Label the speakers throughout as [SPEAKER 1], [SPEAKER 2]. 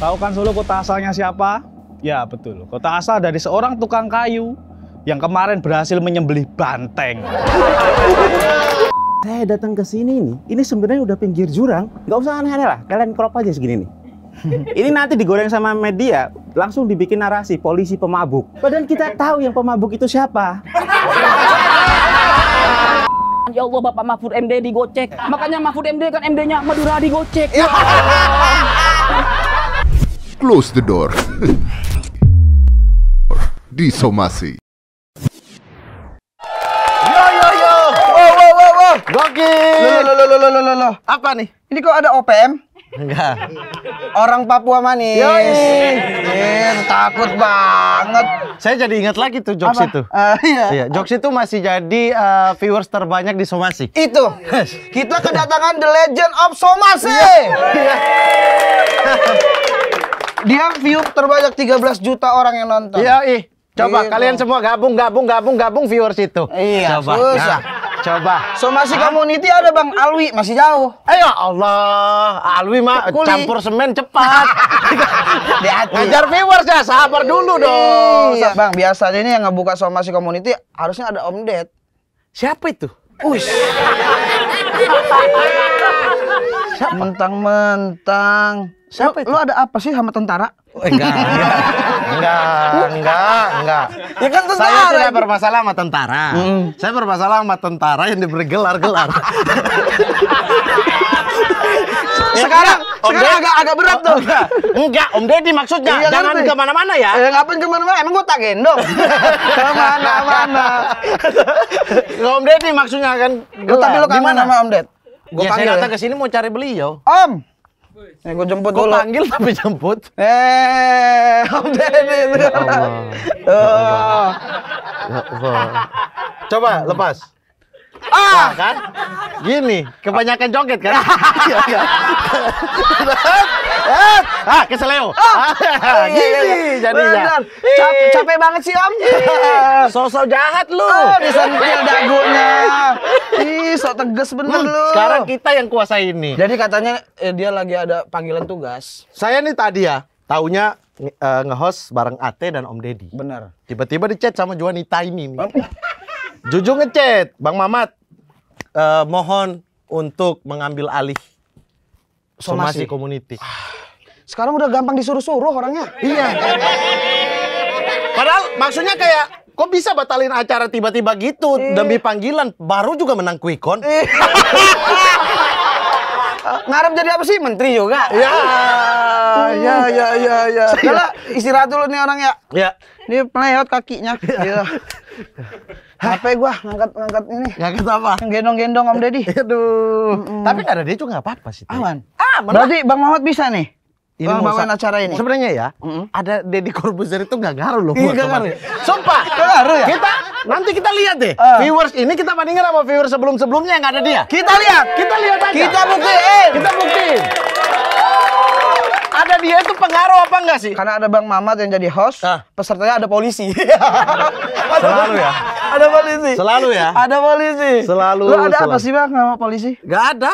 [SPEAKER 1] Tahu kan Solo kota asalnya siapa? Ya betul, kota asal dari seorang tukang kayu yang kemarin berhasil menyembelih banteng.
[SPEAKER 2] Saya datang ke sini nih, ini sebenarnya udah pinggir jurang, Gak usah aneh-aneh lah, kalian crop aja segini nih. ini nanti digoreng sama media, langsung dibikin narasi polisi pemabuk. Padahal kita tahu yang pemabuk itu siapa.
[SPEAKER 3] Ya Allah
[SPEAKER 4] Bapak Mahfud MD digocek. Makanya Mahfud MD kan MD-nya Madura digocek. Ya
[SPEAKER 2] close the door. Disomasi.
[SPEAKER 3] Yo yo yo. Wow wow wow wow. Gokil.
[SPEAKER 5] Lo lo lo lo lo lo. Apa nih? Ini kok ada OPM? Enggak. Orang Papua manis. Yoin. Eh, takut banget. Saya jadi ingat lagi tuh jokes Apa? itu. Uh, iya. iya. Jokes itu masih jadi uh, viewers terbanyak di Somasi. Itu. Kita kedatangan The Legend of Somasi. Iya. Dia view terbanyak 13 juta orang yang nonton. Iya, ih. Coba iya, kalian semua gabung, gabung, gabung, gabung viewers itu. Iya, coba. Susah. Nah, coba. So Hah? community ada Bang Alwi, masih jauh. Eh, Ayo ya Allah, Alwi mah campur semen cepat. Ngajar viewers ya, sabar dulu iya, dong. Iya. Bang, biasanya ini yang ngebuka so masih community harusnya ada Om Ded. Siapa itu? Ush. Siapa? Mentang-mentang. Siapa lo, lo ada apa sih sama tentara? Oh, enggak, enggak, enggak, enggak. Ya kan tentara. Saya tidak bermasalah sama tentara. Hmm. Saya bermasalah sama tentara yang diberi gelar gelar sekarang ya, sekarang agak agak berat oh, tuh. Enggak, enggak Om Deddy maksudnya. Iya, jangan ngerti. kemana-mana ya. Eh, ngapain kemana-mana? Emang gua tak gendong. kemana-mana. Om Deddy maksudnya kan. tapi lo kangen sama Om Deddy? Gue ya, panggil. saya datang ke sini mau cari beliau. Om. Eh, gue jemput Gue dulu. panggil tapi jemput. Eh, ya Om Denny. Ya, oh.
[SPEAKER 3] ya,
[SPEAKER 5] ya Allah. Coba lepas. Ah, nah, kan? Gini, kebanyakan joget kan? ah, keseleo.
[SPEAKER 3] Oh, ah, iya, iya, gini ya. capek
[SPEAKER 5] banget sih, Om. Sosok jahat lu. Oh, disentil dagunya. Ih, sok tegas bener hmm, lu. Sekarang kita yang kuasai ini. Jadi katanya eh, dia lagi ada panggilan tugas. Saya nih tadi ya, taunya uh, nge-host bareng Ate dan Om Deddy. Bener. Tiba-tiba di chat sama Juanita ini nih. Juju ngechat, Bang Mamat Uh, mohon untuk mengambil alih somasi, somasi community. Ah, sekarang udah gampang disuruh-suruh orangnya. Iya.
[SPEAKER 3] Padahal maksudnya kayak
[SPEAKER 5] kok bisa batalin acara tiba-tiba gitu iya. demi panggilan baru juga menang quick count. Iya. Eh, ngarep jadi apa sih? Menteri juga. Ya, ya,
[SPEAKER 3] uh. ya, ya, ya. Kalau istirahat
[SPEAKER 5] dulu nih orang ya. Ya. Ini pelayot kakinya. Gitu. Ya. HP gua ngangkat ngangkat ini. Ngangkat apa? gendong-gendong Om Deddy. Aduh. Mm -mm. Tapi ada dia juga nggak apa-apa sih. Aman.
[SPEAKER 3] Ah, Berarti
[SPEAKER 5] Bang Mamat bisa nih.
[SPEAKER 3] Ini oh, acara ini.
[SPEAKER 5] Sebenarnya ya, ada Deddy Corbuzier itu nggak ngaruh loh. Iya, nggak ngaruh. Sumpah. Nggak ngaruh ya. Kita Nanti kita lihat deh. Uh. Viewers ini kita bandingin sama viewers sebelum-sebelumnya yang ada dia. Kita lihat, kita lihat aja. Kita buktiin. Kita buktiin. Ada dia itu pengaruh apa enggak sih? Karena ada Bang Mamat yang jadi host, uh. pesertanya ada polisi. Selalu ya ada polisi. Selalu ya? Ada polisi. Selalu. Lu ada selalu. apa sih bang sama polisi? Gak ada.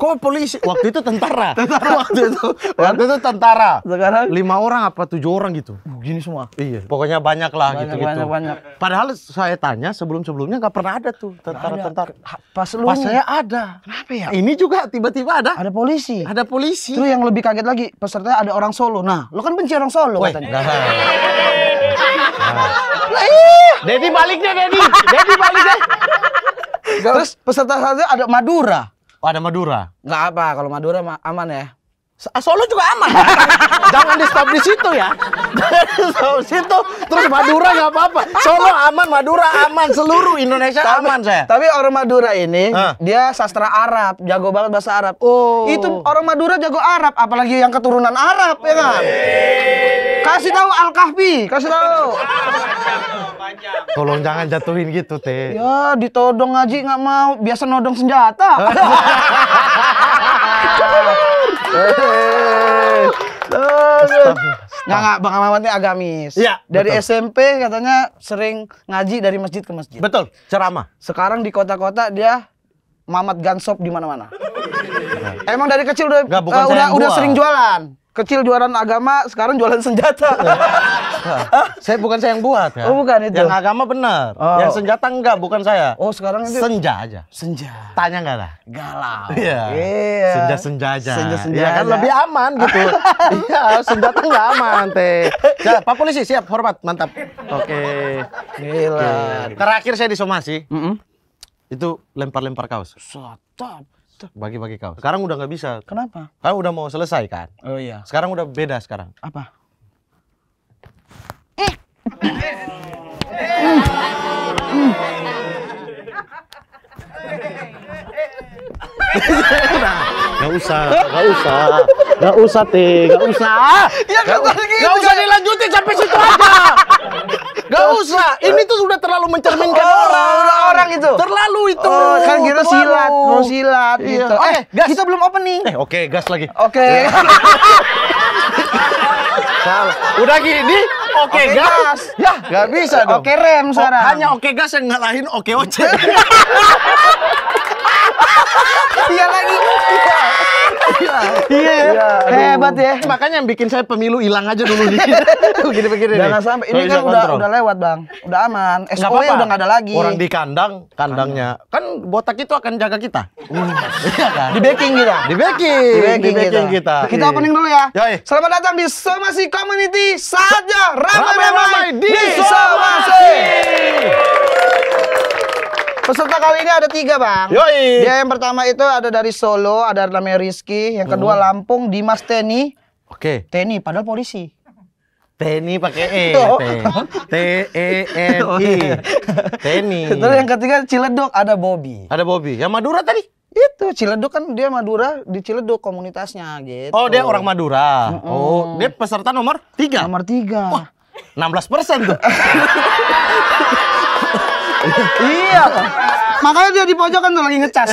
[SPEAKER 5] Kok polisi? Waktu itu tentara. tentara waktu itu. Waktu itu tentara. Sekarang? Lima orang apa tujuh orang gitu. Gini semua. Iya. Pokoknya banyak lah gitu-gitu. Banyak, banyak, Padahal saya tanya sebelum-sebelumnya nggak pernah ada tuh tentara-tentara. Pas lu. Pas saya
[SPEAKER 3] ada. Kenapa ya?
[SPEAKER 5] Ini juga tiba-tiba ada. Ada polisi. Ada polisi. Terus yang lebih kaget lagi peserta ada orang Solo. Nah, lo kan benci orang Solo Weh, katanya. Gak,
[SPEAKER 3] lah iya. Dedi balik deh Dedi. Dedi balik deh.
[SPEAKER 5] Terus peserta satu ada Madura. Oh, ada Madura. Enggak apa, kalau Madura aman ya. Ah, Solo juga aman. Jangan di stop di situ ya. Jangan di situ. Terus Madura nggak apa-apa. Solo aman, Madura aman, seluruh Indonesia tapi, aman saya. Tapi orang Madura ini huh? dia sastra Arab, jago banget bahasa Arab. Oh. Itu orang Madura jago Arab, apalagi yang keturunan Arab oh. ya kan. Kasih tahu Al Kahfi, kasih tahu. Tolong jangan jatuhin gitu, Teh. Ya, ditodong ngaji nggak mau, biasa nodong senjata. Nggak, nggak, Bang Ahmad ini agamis. Iya. Dari betul. SMP katanya sering ngaji dari masjid ke masjid. Betul, ceramah. Sekarang di kota-kota dia mamat gansop di mana-mana. Emang dari kecil udah uh, udah, udah sering jualan kecil jualan agama, sekarang jualan senjata. saya bukan saya yang buat ya. Oh, bukan itu. Yang agama benar. Oh. Yang senjata enggak, bukan saya. Oh, sekarang itu senja aja. Senja. Tanya enggak lah. Galau. Iya. Yeah. Senja-senja aja. Senja-senja. ya, kan lebih aman
[SPEAKER 3] gitu. iya,
[SPEAKER 5] senjata enggak aman, Teh. Ya, Pak polisi siap, hormat, mantap. Oke. Okay. Gila. Okay. Terakhir saya disomasi. Mm -hmm. Itu lempar-lempar kaos. Satap. Bagi-bagi kau. Sekarang udah nggak bisa. Kenapa? Karena udah mau selesai kan. Oh iya. Sekarang udah beda sekarang. Apa? Eh! Gak usah, gak usah, gak usah teh, gak usah. Ya gak, gak, usah dilanjutin sampai situ aja. Gak usah. Eh, Ini tuh sudah terlalu mencerminkan oh, oh orang. orang. Orang itu. Terlalu itu. Oh, kan kita gitu terlalu. silat, mau silat iya. gitu. eh, gas. Kita belum opening. Eh, oke, okay, gas lagi. Oke. Okay. Iya. Salah. Udah gini, oke okay, okay, gas. gas. Ya, gak bisa dong. Oke okay, rem oh, sekarang. Hanya oke okay gas yang ngalahin oke okay oce. Iya lagi. Iya.
[SPEAKER 3] Iya. iya. Hebat ya.
[SPEAKER 5] Makanya yang bikin saya pemilu hilang aja dulu nih. Begini-begini. Jangan sampai ini oh, kan iya, udah udah lewat, Bang. Udah aman. SOP e udah nggak ada lagi. Orang di kandang, kandangnya. Iya. Kan botak itu akan jaga kita. Kan? Di backing kita. Di backing. Di backing kita. Kita opening dulu ya. Selamat datang di Somasi Community saja ramai-ramai di Somasi. Peserta kali ini ada tiga bang. Yoi. Dia yang pertama itu ada dari Solo, ada namanya Rizky. Yang kedua hmm. Lampung, Dimas Teni. Oke. Okay. Teni, padahal polisi. Teni pakai E. Oh. T E N I. Oh, iya. Teni. Terus yang ketiga Ciledug ada Bobby. Ada Bobby. Yang Madura tadi? Itu Ciledug kan dia Madura di Ciledug komunitasnya gitu. Oh dia orang Madura. Mm -mm. Oh dia peserta nomor tiga. Nomor tiga. Wah, 16 persen tuh. iya. Makanya dia di pojokan tuh lagi ngecas.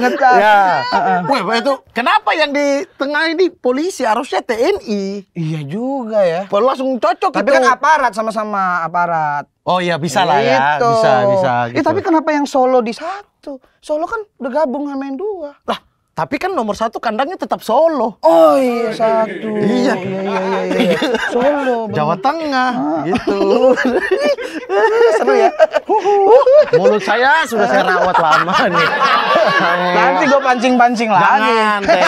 [SPEAKER 5] ngecas. Ya. Uh iya. -uh. Wah, itu kenapa yang di tengah ini polisi harusnya TNI? Iya juga ya. Baru langsung cocok Tapi itu. kan aparat sama-sama aparat. Oh iya bisa lah ya, gitu. bisa bisa. Gitu. Eh, tapi gitu. kenapa yang solo di satu? Solo kan udah gabung sama yang dua. Lah, tapi kan nomor satu kandangnya tetap Solo. Oh iya satu. Iya iya iya iya. iya. iya. Solo. Bener. Jawa Tengah ah. gitu. Seru ya. Mulut saya sudah saya rawat lama nih. Nanti gue pancing-pancing lagi. Jangan, teh.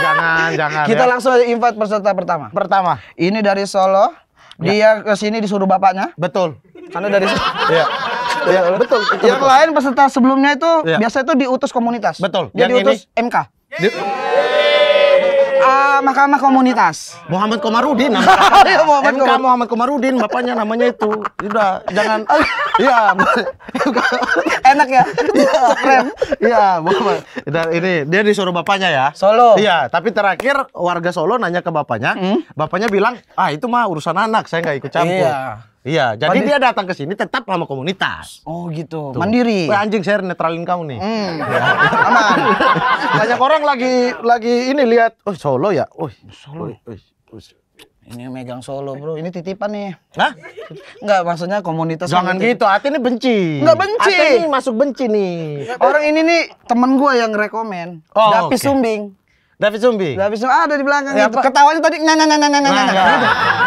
[SPEAKER 5] jangan, jangan. Kita ya. langsung invite peserta pertama. Pertama. Ini dari Solo. Ya. Dia ya. ke sini disuruh bapaknya. Betul. Karena dari Iya. Ya, betul. Yang betul. lain peserta sebelumnya itu ya. biasa itu diutus komunitas. Betul. Dia yang ini, MK. Di, uh, ah, Mahkamah Komunitas. Muhammad Komarudin oh, iya, Muhammad MK Muhammad Komarudin bapaknya namanya itu. Sudah, jangan oh, Iya. iya. Enak ya. Iya. Iya, Muhammad. Dan ini dia disuruh bapaknya ya. Solo. Iya, tapi terakhir warga Solo nanya ke bapaknya, hmm? bapaknya bilang, "Ah, itu mah urusan anak, saya nggak ikut campur." Iya. Iya, jadi Mandiri. dia datang ke sini tetap sama komunitas. Oh gitu, Tuh. mandiri. Wah, anjing saya netralin kamu nih. Hmm. Ya. Aman. Banyak orang lagi lagi ini lihat, oh Solo ya. Oh, Solo. Oh, oh. oh, oh. Ini megang Solo, Bro. Ini titipan nih. Hah? Enggak, maksudnya komunitas. Jangan gitu, hati ini benci. Enggak benci. Hati ini masuk benci nih. Orang ini nih temen gue yang rekomen. Oh, Dapi okay. Sumbing. David Zumbi. David Zumbi ada di belakang ya, itu. Ketawanya tadi nah nah nah nah nah nah. nah, nah. nah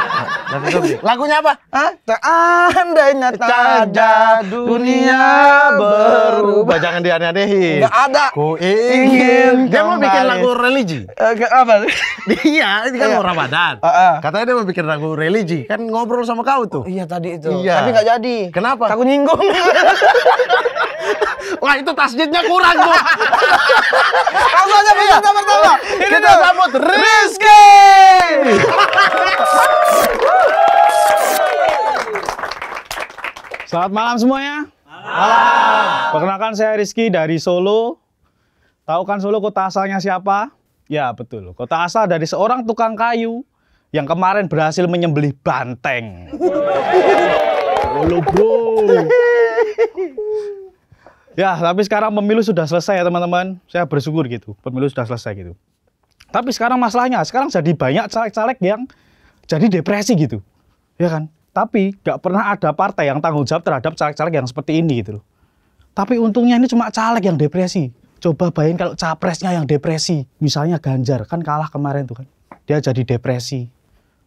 [SPEAKER 5] David Zumbi. Lagunya apa? Hah? Andainya saja dunia berubah. Jangan dianeh-anehin. Enggak ada. Ku ingin Dia mau bikin lagu religi. Uh, apa? Dia ini kan iya. mau Ramadan. Uh, uh. Katanya dia mau bikin lagu religi. Kan ngobrol sama kau tuh. Oh, iya tadi itu. Iya. Tapi enggak jadi. Kenapa? Takut nyinggung. Wah itu tasjidnya kurang
[SPEAKER 3] tuh. Kamu aja iya. pertama ini kita sambut Rizky.
[SPEAKER 1] Selamat malam semuanya. malam. Perkenalkan saya Rizky dari Solo. Tahu kan Solo kota asalnya siapa? Ya betul, kota asal dari seorang tukang kayu yang kemarin berhasil menyembelih banteng.
[SPEAKER 3] Solo bro.
[SPEAKER 1] Ya, tapi sekarang pemilu sudah selesai ya teman-teman. Saya bersyukur gitu, pemilu sudah selesai gitu. Tapi sekarang masalahnya, sekarang jadi banyak caleg-caleg yang jadi depresi gitu. Ya kan? Tapi nggak pernah ada partai yang tanggung jawab terhadap caleg-caleg yang seperti ini gitu loh. Tapi untungnya ini cuma caleg yang depresi. Coba bayangin kalau capresnya yang depresi. Misalnya Ganjar, kan kalah kemarin tuh kan. Dia jadi depresi.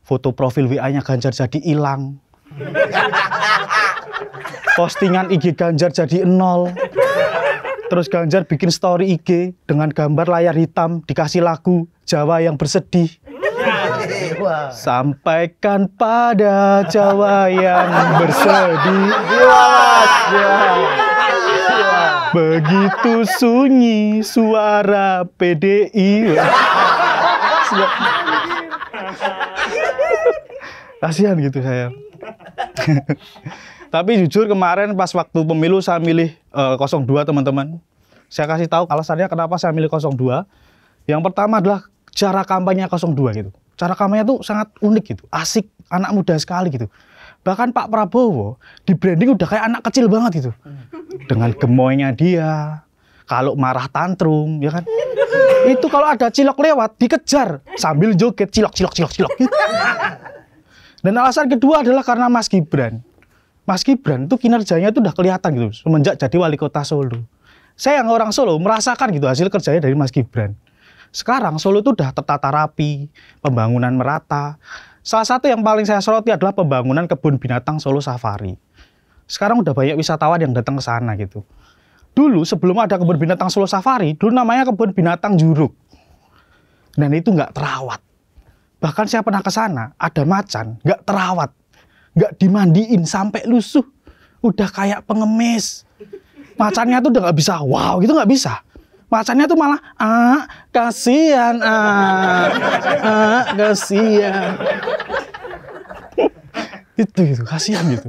[SPEAKER 1] Foto profil WA-nya Ganjar jadi hilang. Postingan IG Ganjar jadi nol. Terus Ganjar bikin story IG dengan gambar layar hitam dikasih lagu Jawa yang bersedih. Sampaikan pada Jawa yang bersedih. Begitu sunyi suara PDI. Kasihan gitu saya. Tapi jujur kemarin pas waktu pemilu saya milih uh, eh, 02 teman-teman. Saya kasih tahu alasannya kenapa saya milih 02. Yang pertama adalah cara kampanye 02 gitu. Cara kampanye itu sangat unik gitu. Asik, anak muda sekali gitu. Bahkan Pak Prabowo di branding udah kayak anak kecil banget gitu. Dengan gemoynya dia, kalau marah tantrum ya kan itu kalau ada cilok lewat dikejar sambil joget cilok cilok cilok cilok gitu. dan alasan kedua adalah karena Mas Gibran Mas Gibran tuh kinerjanya itu udah kelihatan gitu semenjak jadi wali kota Solo. Saya yang orang Solo merasakan gitu hasil kerjanya dari Mas Gibran. Sekarang Solo itu udah tertata rapi, pembangunan merata. Salah satu yang paling saya soroti adalah pembangunan kebun binatang Solo Safari. Sekarang udah banyak wisatawan yang datang ke sana gitu. Dulu sebelum ada kebun binatang Solo Safari, dulu namanya kebun binatang Juruk. Dan itu nggak terawat. Bahkan saya pernah ke sana, ada macan, nggak terawat nggak dimandiin sampai lusuh udah kayak pengemis macannya tuh udah nggak bisa wow gitu nggak bisa macannya tuh malah ah kasihan ah, ah kasihan itu itu kasihan gitu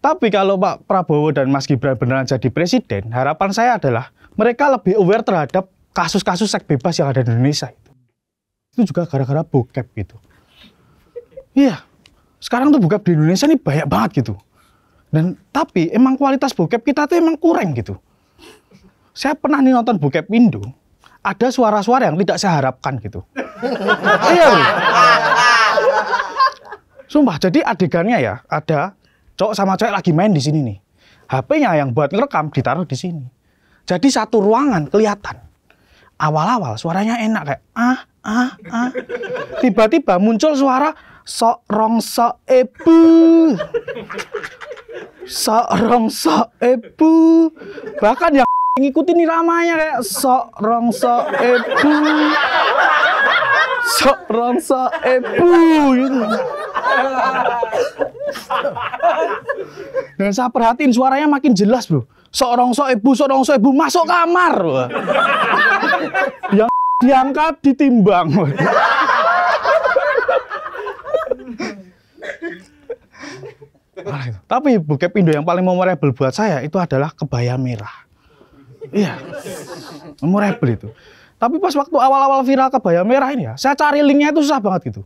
[SPEAKER 1] tapi kalau Pak Prabowo dan Mas Gibran beneran jadi presiden harapan saya adalah mereka lebih aware terhadap kasus-kasus seks bebas yang ada di Indonesia itu juga gara-gara bokep gitu iya sekarang tuh bokep di Indonesia ini banyak banget gitu. Dan tapi emang kualitas bokep kita tuh emang kurang gitu. Saya pernah nih nonton bokep Indo, ada suara-suara yang tidak saya harapkan gitu. iya. Sumpah, jadi adegannya ya, ada cowok sama cewek lagi main di sini nih. HP-nya yang buat ngerekam ditaruh di sini. Jadi satu ruangan kelihatan. Awal-awal suaranya enak kayak ah ah ah. Tiba-tiba muncul suara sok rong sok ebu sok rong ebu bahkan yang ngikutin ramanya kayak sok rong sok ebu sok rong ebu gitu. dan saya perhatiin suaranya makin jelas bro sok rong sok ebu sok rong ebu masuk kamar yang diangkat ditimbang Tapi bokep Indo yang paling memorable buat saya itu adalah kebaya merah. Iya. Memorable itu. Tapi pas waktu awal-awal viral kebaya merah ini ya, saya cari linknya itu susah banget gitu.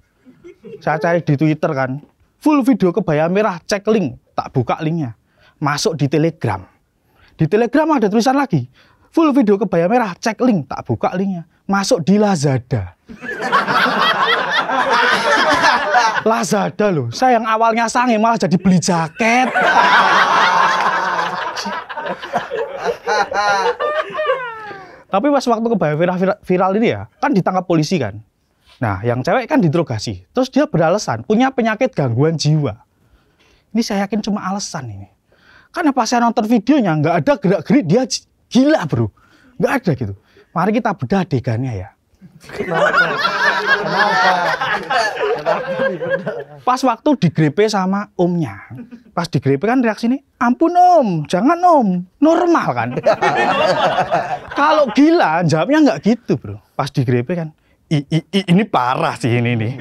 [SPEAKER 1] Saya cari di Twitter kan, full video kebaya merah, cek link, tak buka linknya. Masuk di Telegram. Di Telegram ada tulisan lagi, full video kebaya merah, cek link, tak buka linknya. Masuk di Lazada. Lazada loh, saya yang awalnya sange malah jadi beli jaket. Tapi pas waktu ke viral, viral, ini ya, kan ditangkap polisi kan. Nah, yang cewek kan diterogasi. Terus dia beralasan punya penyakit gangguan jiwa. Ini saya yakin cuma alasan ini. Karena pas saya nonton videonya nggak ada gerak-gerik dia gila bro. Nggak ada gitu. Mari kita bedah adegannya ya.
[SPEAKER 3] Kenapa? Kenapa?
[SPEAKER 1] Pas waktu digrepe sama omnya. Pas digrepe kan reaksi ini, ampun om, jangan om. Normal kan? Kalau gila, jawabnya nggak gitu bro. Pas digrepe kan, I, I, I, ini parah sih ini nih.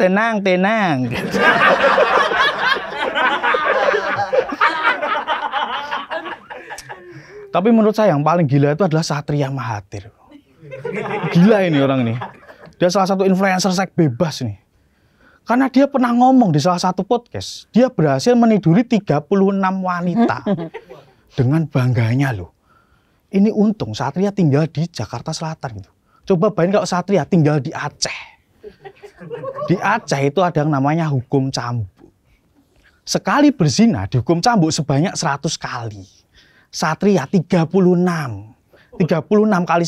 [SPEAKER 1] Tenang, tenang. Tapi menurut saya yang paling gila itu adalah Satria Mahathir. Gila ini orang ini. Dia salah satu influencer seks bebas nih. Karena dia pernah ngomong di salah satu podcast, dia berhasil meniduri 36 wanita. Dengan bangganya loh. Ini untung Satria tinggal di Jakarta Selatan gitu. Coba bayangin kalau Satria tinggal di Aceh. Di Aceh itu ada yang namanya hukum cambuk. Sekali berzina dihukum cambuk sebanyak 100 kali. Satria 36. 36 kali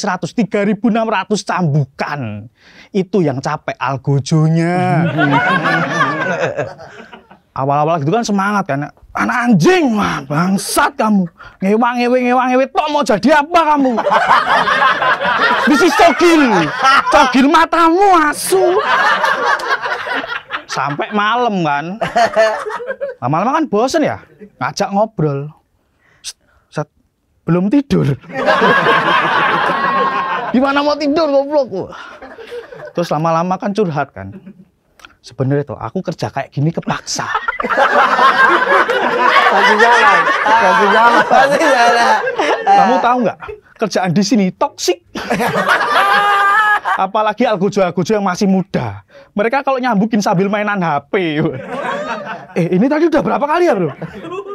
[SPEAKER 1] 100, 3600 cambukan. Itu yang capek algojonya. Awal-awal gitu kan semangat kan. Anak anjing, mah bangsat kamu. ngewang ngewe ngewang ngewe tok mau jadi apa kamu? bisi cokil cokil matamu asu. Sampai malam kan. Lama-lama kan bosen ya. Ngajak ngobrol belum tidur.
[SPEAKER 3] Gimana
[SPEAKER 1] mau tidur goblok? Terus lama-lama kan curhat kan. Sebenarnya tuh aku kerja kayak gini kepaksa. Kasih jalan, kasih jalan, kasih jalan. Kamu tahu nggak kerjaan di sini toksik. Apalagi algojo-algojo yang masih muda. Mereka kalau nyambukin sambil mainan HP. eh, ini tadi udah berapa kali ya, Bro?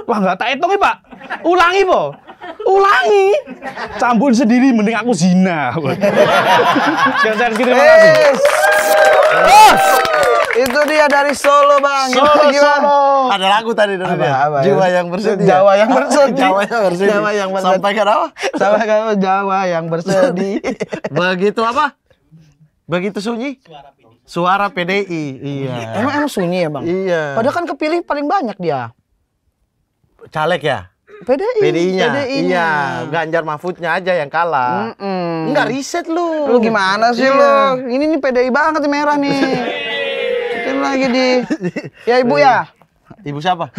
[SPEAKER 1] Wah, nggak tak ya Pak. Ulangi, Po ulangi campur sendiri
[SPEAKER 5] mending aku zina jangan gitu yes. itu dia dari Solo bang Solo, Solo. ada lagu tadi dari apa, dia apa, Jawa yang bersedih Jawa yang bersedih Jawa yang bersedih Jawa yang bersedih sampai ke apa sampai ke Jawa yang bersedih begitu apa begitu sunyi suara PDI, suara PDI. iya emang emang sunyi ya bang iya padahal kan kepilih paling banyak dia caleg ya PDI. PDI-nya. PDI iya, Ganjar Mahfudnya aja yang kalah. Mm -mm. Enggak riset lu. Lu gimana sih iya. lu? Ini nih PDI banget merah nih. Itu lagi di Ya Ibu ya. Ibu siapa?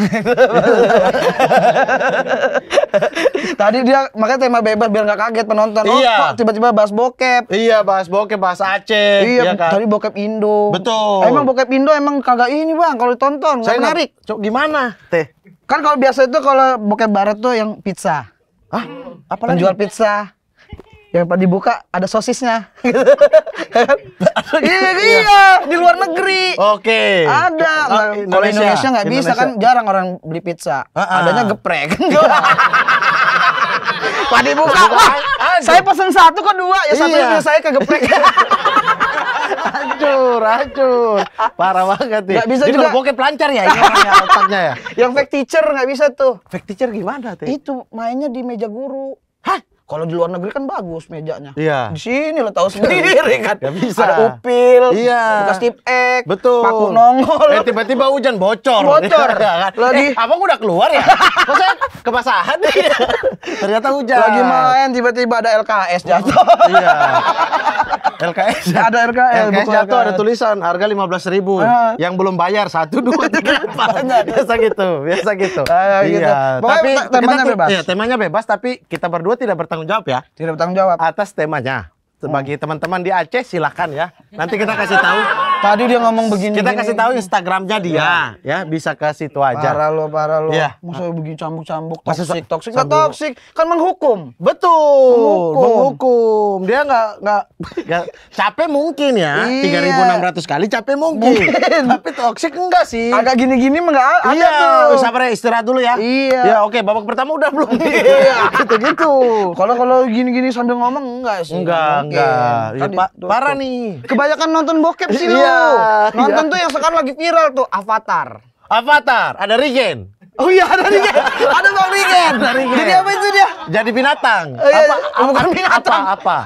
[SPEAKER 5] Tadi dia makanya tema bebas biar nggak kaget penonton. Oh, iya. tiba-tiba bahas bokep. Iya, bahas bokep, bahas Aceh. Iya, ya kan? tadi bokep Indo. Betul. Emang bokep Indo emang kagak ini, Bang, kalau ditonton Saya menarik. Cok, gimana? Teh. Kan kalau biasa itu kalau bokep barat tuh yang pizza. Hah? Apa Penjual lagi? pizza. Yang dibuka ada sosisnya. Iya, iya, iya, di luar negeri. Oke. Ada. kalau Indonesia nggak bisa kan jarang orang beli pizza. Uh -uh. Adanya geprek. Pak dibuka. saya pesen satu kok dua, ya satu iya. saya kegeprek. hancur, hancur. Parah banget nih. Gak bisa Jadi juga. bokep lancar ya, ini ya otaknya ya. Yang fake teacher gak bisa tuh. Fake teacher gimana tuh? Itu mainnya di meja guru. Hah? Kalau di luar negeri kan bagus mejanya. Iya. Di sini lo tahu sendiri kan. Ya bisa. Ada upil. Iya. Bekas tip ek. Betul. Paku nongol. Eh tiba-tiba hujan bocor. Bocor. ya, kan? Lagi. Eh, abang udah keluar ya? Kok saya kebasahan nih? Iya. Ternyata hujan. Lagi main tiba-tiba ada LKS jatuh. iya. LKS. Ada LKS. LKS jatuh LKS. ada tulisan harga lima belas ribu. Ah. Yang belum bayar satu dua tiga empat. biasa gitu, biasa gitu. Ah, gitu. iya. Gitu. Pokoknya tapi temanya kita, bebas. Iya, temanya bebas tapi kita berdua tidak bertanggung bertanggung jawab ya. Tidak bertanggung jawab. Atas temanya. Sebagai teman-teman hmm. di Aceh silakan ya. Nanti kita kasih tahu Tadi dia ngomong begini. Kita kasih tahu Instagramnya dia, ya. ya bisa kasih tuh aja. Parah lo, parah lo. Ya. Masa begini cambuk-cambuk, toksik, toksik, nggak toksik, kan menghukum. Betul, menghukum. menghukum. Dia nggak nggak capek mungkin ya. Iya. Tiga ribu enam ratus kali capek mungkin. mungkin. Tapi toksik enggak sih. Agak gini-gini enggak. Iya, tuh. sabar ya istirahat dulu ya. Iya. Ya oke, okay. babak pertama udah belum? Iya, gitu-gitu. Gitu. Kalau kalau gini-gini sambil ngomong enggak sih. Enggak, enggak. Ya, pa parah nih. Kebanyakan nonton bokep sih lu. Iya, Iya. iya. Nonton tuh yang sekarang lagi viral tuh Avatar. Avatar, ada Regen. Oh iya ada Regen. Iya. ada Bang Regen. Jadi apa itu dia? Jadi binatang. Oh, iya, apa, iya. Oh, bukan binatang. Apa, apa?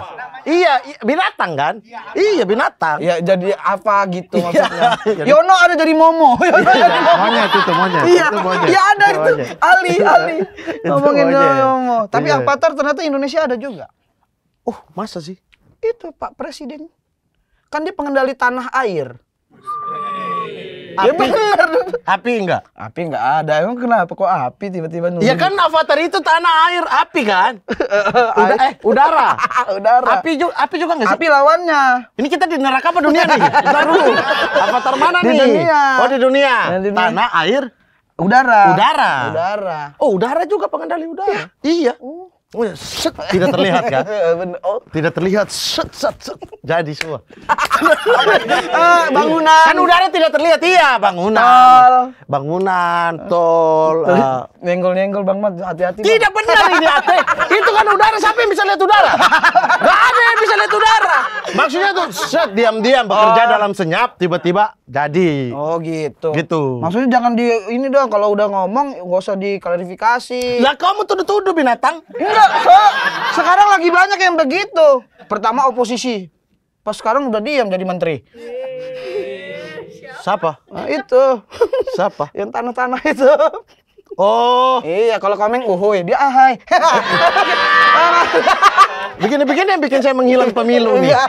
[SPEAKER 5] Iya, binatang kan? Iya, binatang. Iya, jadi apa gitu maksudnya. Yono ada jadi Momo. Yono iya,
[SPEAKER 3] jadi Momo. Monyet itu, monyet. Iya, itu Iya, ada itu. Ali, Ali. Ngomongin Momo. Tapi Avatar
[SPEAKER 5] ternyata Indonesia ada juga. Oh, masa sih? Itu Pak Presiden Kan dia pengendali tanah air. Iya, api. Ya Api enggak? Api enggak ada. Emang kenapa kok api tiba-tiba nunggu? Ya kan avatar itu tanah air, api kan? Uda eh udara. udara. Api juga api juga enggak sih? Api lawannya. Ini kita di neraka apa dunia nih? Baru. avatar mana di nih? Di dunia. Oh, di dunia. Ya, di dunia. Tanah air, udara. Udara. Udara. Oh, udara juga pengendali udara. Ya. Iya. Oh. Oh, iya, set, tidak terlihat kan? Iya, oh. Tidak terlihat, set, set, set. jadi semua. Ah, bangunan. Kan udara tidak terlihat, iya bangunan. Tol. Bangunan, tol. Uh. Eh. Nenggol-nenggol Bang Mat, hati-hati. Tidak bang. benar ini, Ate. Itu kan udara, siapa yang bisa lihat udara? Gak ada yang bisa lihat udara. Maksudnya tuh, set, diam-diam, bekerja oh. dalam senyap, tiba-tiba jadi. Oh gitu. Gitu. Maksudnya jangan di, ini dong, kalau udah ngomong, gak usah diklarifikasi. Lah kamu tuduh-tuduh binatang. Enggak. Iya, sekarang lagi banyak yang begitu. Pertama oposisi. Pas sekarang udah diam jadi menteri. Iya, siapa? Nah, itu. Siapa? Yang tanah-tanah itu. Oh. Iya, kalau Komeng uhuy, dia ahai. Begini-begini yang bikin saya menghilang pemilu nih. iya.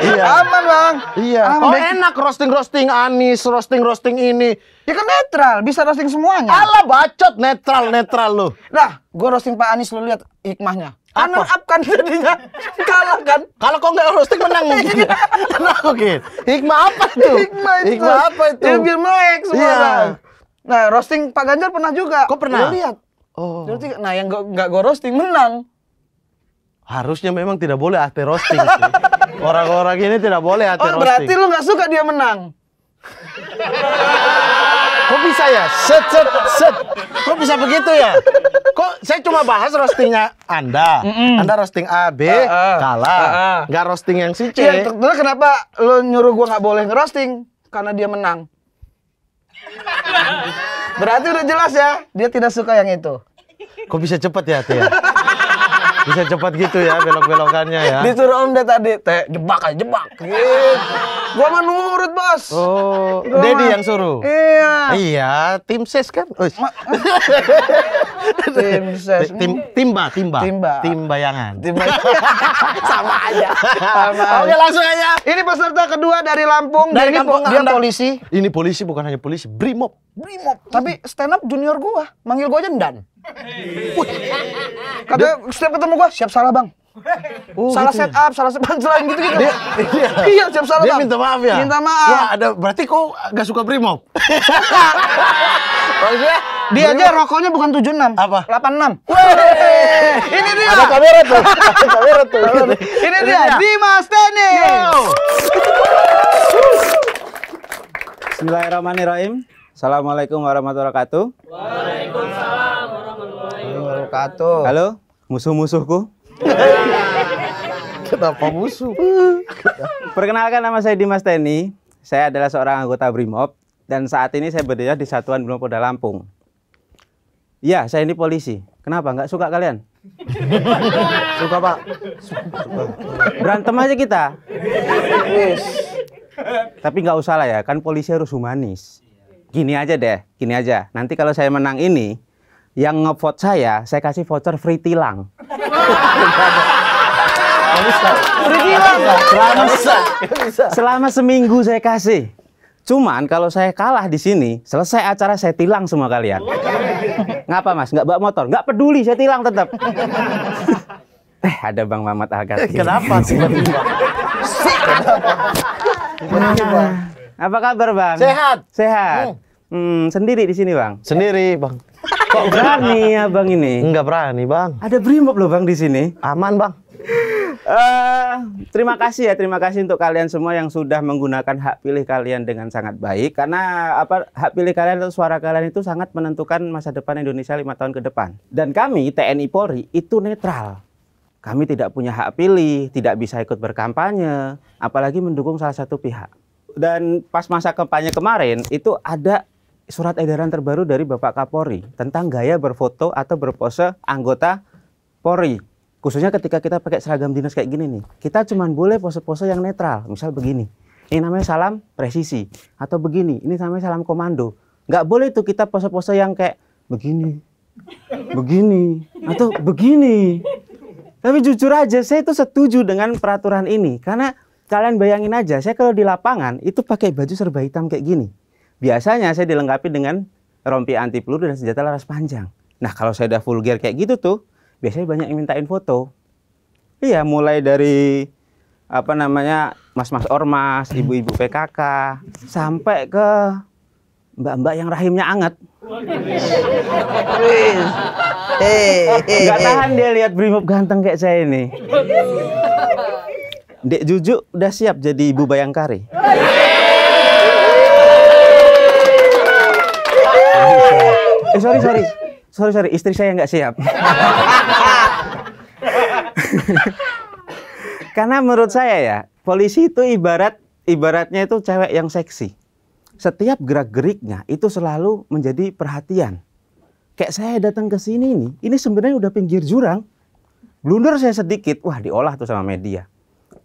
[SPEAKER 5] iya. Aman, Bang. Iya. Oh, enak roasting-roasting Anis, roasting-roasting ini. Ya kan netral, bisa roasting semuanya. Allah bacot netral-netral lu. Nah, gue roasting Pak Anis lu lihat hikmahnya. Anak up kan jadinya kalah kan. Kalau kau nggak roasting menang mungkin. Ya. menang mungkin. Hikmah apa tuh? Hikmah itu. Hikmah apa itu? Ya biar melek semua. Iya. Orang. Nah, roasting Pak Ganjar pernah juga. Kok pernah? Udah lihat. Oh. Nah, yang nggak gue roasting menang. Harusnya memang tidak boleh ate roasting sih. Orang-orang ini tidak boleh ate oh, roasting. Oh, berarti lu nggak suka dia menang. Kok bisa ya? Set, set, set. Kok bisa begitu ya? Kok saya cuma bahas roastingnya Anda. Mm -mm. Anda roasting A, B, uh, uh, kalah. Uh, uh. Nggak roasting yang si C. Iya, kenapa lu nyuruh gua nggak boleh ngerosting? Karena dia menang. Berarti udah jelas ya, dia tidak suka yang itu. Kok bisa cepat ya, Tia? Bisa cepat gitu ya belok-belokannya ya. Disuruh Om deh tadi, teh jebak aja jebak. Gitu. mah nurut, Bos.
[SPEAKER 3] Oh,
[SPEAKER 5] Dedi yang suruh.
[SPEAKER 3] Iya. Iya,
[SPEAKER 5] tim ses kan. tim ses. Tim timba, timba. Timba. Tim bayangan. Tim
[SPEAKER 3] bayangan. Sama aja. Sama aja. Oke, langsung aja.
[SPEAKER 5] Ini peserta kedua dari Lampung. Dari dia, dia polisi. Ini polisi bukan hanya polisi, brimob. Brimob. Tapi stand up junior gua, manggil gua aja dan Kata setiap ketemu gua siap salah bang.
[SPEAKER 3] Oh, salah gitu. Ya? set up,
[SPEAKER 5] salah setup, selain gitu gitu. Dia, iya. iya, siap salah. Dia bang. minta maaf ya. Minta maaf. Wah, ada berarti kau gak suka Brimob. Maksudnya dia aja rokoknya bukan 76. Apa? 86. Wih. Ini dia. Ada kamera tuh. Ada kamera tuh. Ini
[SPEAKER 3] Ini dia, dia. Dimas Dennis.
[SPEAKER 2] Bismillahirrahmanirrahim. Assalamualaikum warahmatullahi wabarakatuh. Waalaikumsalam wabarakatuh. Halo, musuh-musuhku. Kenapa musuh? Perkenalkan nama saya Dimas Teni. Saya adalah seorang anggota BRIMOB dan saat ini saya berada di Satuan Brimob Polda Lampung. Iya, saya ini polisi. Kenapa nggak suka kalian? suka pak.
[SPEAKER 3] Suka. Berantem aja
[SPEAKER 2] kita. Yes. Tapi nggak usah lah ya, kan polisi harus humanis. Gini aja deh, gini aja. Nanti kalau saya menang ini, yang ngevote saya, saya kasih voucher free tilang. free tilang selama, seminggu saya kasih. Cuman kalau saya kalah di sini, selesai acara saya tilang semua kalian. Ngapa mas? Nggak bawa motor? Nggak peduli, saya tilang tetap. eh ada Bang Mamat al -Ghazali. Eh, kenapa
[SPEAKER 3] Kenapa?
[SPEAKER 2] Apa kabar Bang? Sehat. Sehat. Hmm, hmm sendiri di sini Bang? Sendiri Bang. Kok berani ya bang ini? Enggak berani bang. Ada brimob loh bang di sini. Aman bang.
[SPEAKER 3] Uh,
[SPEAKER 2] terima kasih ya, terima kasih untuk kalian semua yang sudah menggunakan hak pilih kalian dengan sangat baik. Karena apa hak pilih kalian atau suara kalian itu sangat menentukan masa depan Indonesia lima tahun ke depan. Dan kami TNI Polri itu netral. Kami tidak punya hak pilih, tidak bisa ikut berkampanye, apalagi mendukung salah satu pihak. Dan pas masa kampanye kemarin itu ada surat edaran terbaru dari Bapak Kapolri tentang gaya berfoto atau berpose anggota Polri. Khususnya ketika kita pakai seragam dinas kayak gini nih. Kita cuma boleh pose-pose yang netral. Misal begini. Ini namanya salam presisi. Atau begini. Ini namanya salam komando. Nggak boleh tuh kita pose-pose yang kayak begini. Begini. Atau begini. Tapi jujur aja, saya itu setuju dengan peraturan ini. Karena kalian bayangin aja, saya kalau di lapangan itu pakai baju serba hitam kayak gini Biasanya saya dilengkapi dengan rompi anti peluru dan senjata laras panjang. Nah, kalau saya udah full gear kayak gitu tuh, biasanya banyak yang mintain foto. Iya, mulai dari apa namanya mas-mas ormas, ibu-ibu PKK, sampai ke mbak-mbak yang rahimnya anget.
[SPEAKER 3] Gak tahan dia lihat
[SPEAKER 2] brimob ganteng kayak saya ini. Dek Juju udah siap jadi ibu bayangkari. eh sorry sorry sorry sorry istri saya nggak siap karena menurut saya ya polisi itu ibarat ibaratnya itu cewek yang seksi setiap gerak geriknya itu selalu menjadi perhatian kayak saya datang ke sini ini ini sebenarnya udah pinggir jurang blunder saya sedikit wah diolah tuh sama media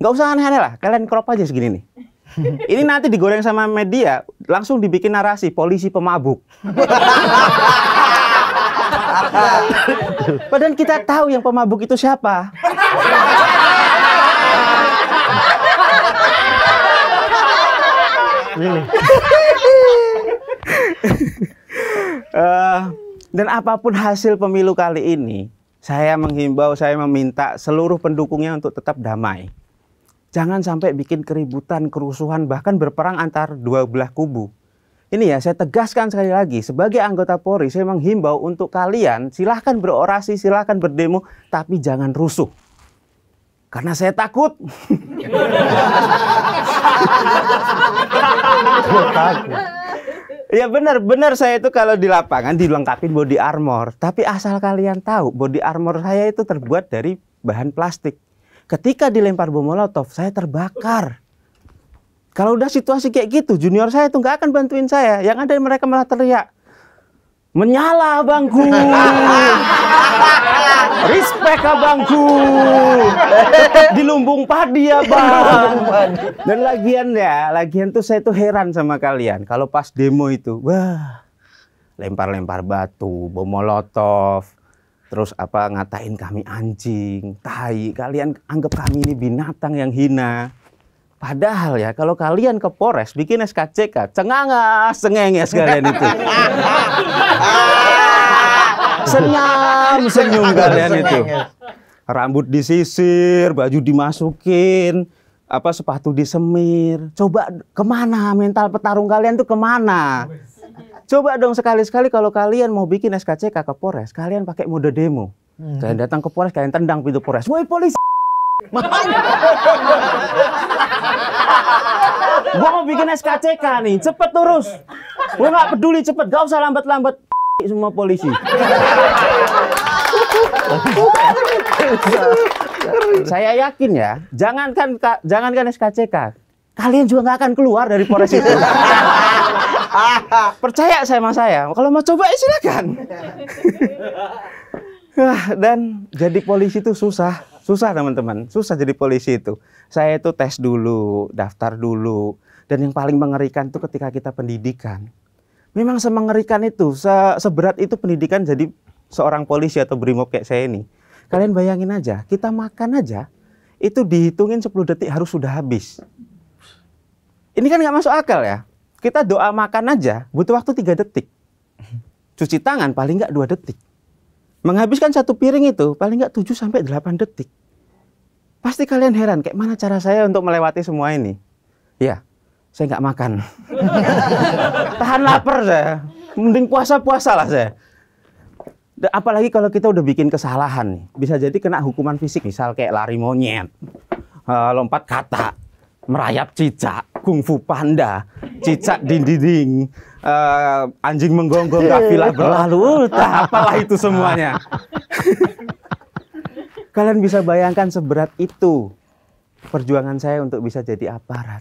[SPEAKER 2] nggak usah aneh-aneh lah kalian crop aja segini nih Ini nanti digoreng sama media, langsung dibikin narasi polisi pemabuk. Padahal kita tahu yang pemabuk itu siapa. uh, dan apapun hasil pemilu kali ini, saya menghimbau, saya meminta seluruh pendukungnya untuk tetap damai. Jangan sampai bikin keributan, kerusuhan, bahkan berperang antar dua belah kubu. Ini ya, saya tegaskan sekali lagi, sebagai anggota Polri, saya menghimbau untuk kalian, silahkan berorasi, silahkan berdemo, tapi jangan rusuh. Karena saya takut. Ya benar, benar saya itu kalau di lapangan dilengkapi body armor. Tapi asal kalian tahu, body armor saya itu terbuat dari bahan plastik ketika dilempar bom molotov saya terbakar. Kalau udah situasi kayak gitu, junior saya itu nggak akan bantuin saya. Yang ada mereka malah teriak, menyala bangku, Respect abangku. di lumbung padi ya bang. Dan lagian ya, lagian tuh saya tuh heran sama kalian. Kalau pas demo itu, wah lempar-lempar batu, bom molotov, terus apa ngatain kami anjing, tai, kalian anggap kami ini binatang yang hina. Padahal ya kalau kalian ke Polres bikin SKCK, cengangas, ya kalian itu. Senyum, senyum kalian itu. Rambut disisir, baju dimasukin, apa sepatu disemir. Coba kemana mental petarung kalian tuh kemana? Coba dong sekali-sekali kalau kalian mau bikin SKCK ke Polres, kalian pakai mode demo. Hmm. Kalian datang ke Polres, kalian tendang pintu Polres. Woi polisi!
[SPEAKER 3] gue
[SPEAKER 2] mau bikin SKCK nih, cepet terus. Gue nggak peduli cepet, gak usah lambat-lambat. Semua polisi. Saya yakin ya, jangankan jangankan SKCK, kalian juga nggak akan keluar dari Polres itu. Percaya saya sama saya. Kalau mau coba ya silakan. Ah, dan jadi polisi itu susah. Susah teman-teman. Susah jadi polisi itu. Saya itu tes dulu, daftar dulu. Dan yang paling mengerikan itu ketika kita pendidikan. Memang semengerikan itu, se seberat itu pendidikan jadi seorang polisi atau brimob kayak saya ini. Kalian bayangin aja, kita makan aja, itu dihitungin 10 detik harus sudah habis. Ini kan nggak masuk akal ya. Kita doa makan aja butuh waktu tiga detik. Cuci tangan paling nggak dua detik. Menghabiskan satu piring itu paling nggak tujuh sampai delapan detik. Pasti kalian heran, kayak mana cara saya untuk melewati semua ini? Ya, saya nggak makan. Tahan lapar saya. Mending puasa-puasa lah saya. Apalagi kalau kita udah bikin kesalahan nih. Bisa jadi kena hukuman fisik, misal kayak lari monyet, eh, lompat kata, merayap cicak, kungfu panda, cicak dinding, uh, anjing menggonggong, iya. kafilah iya. berlalu,
[SPEAKER 3] apalah
[SPEAKER 2] itu semuanya. Kalian bisa bayangkan seberat itu perjuangan saya untuk bisa jadi aparat.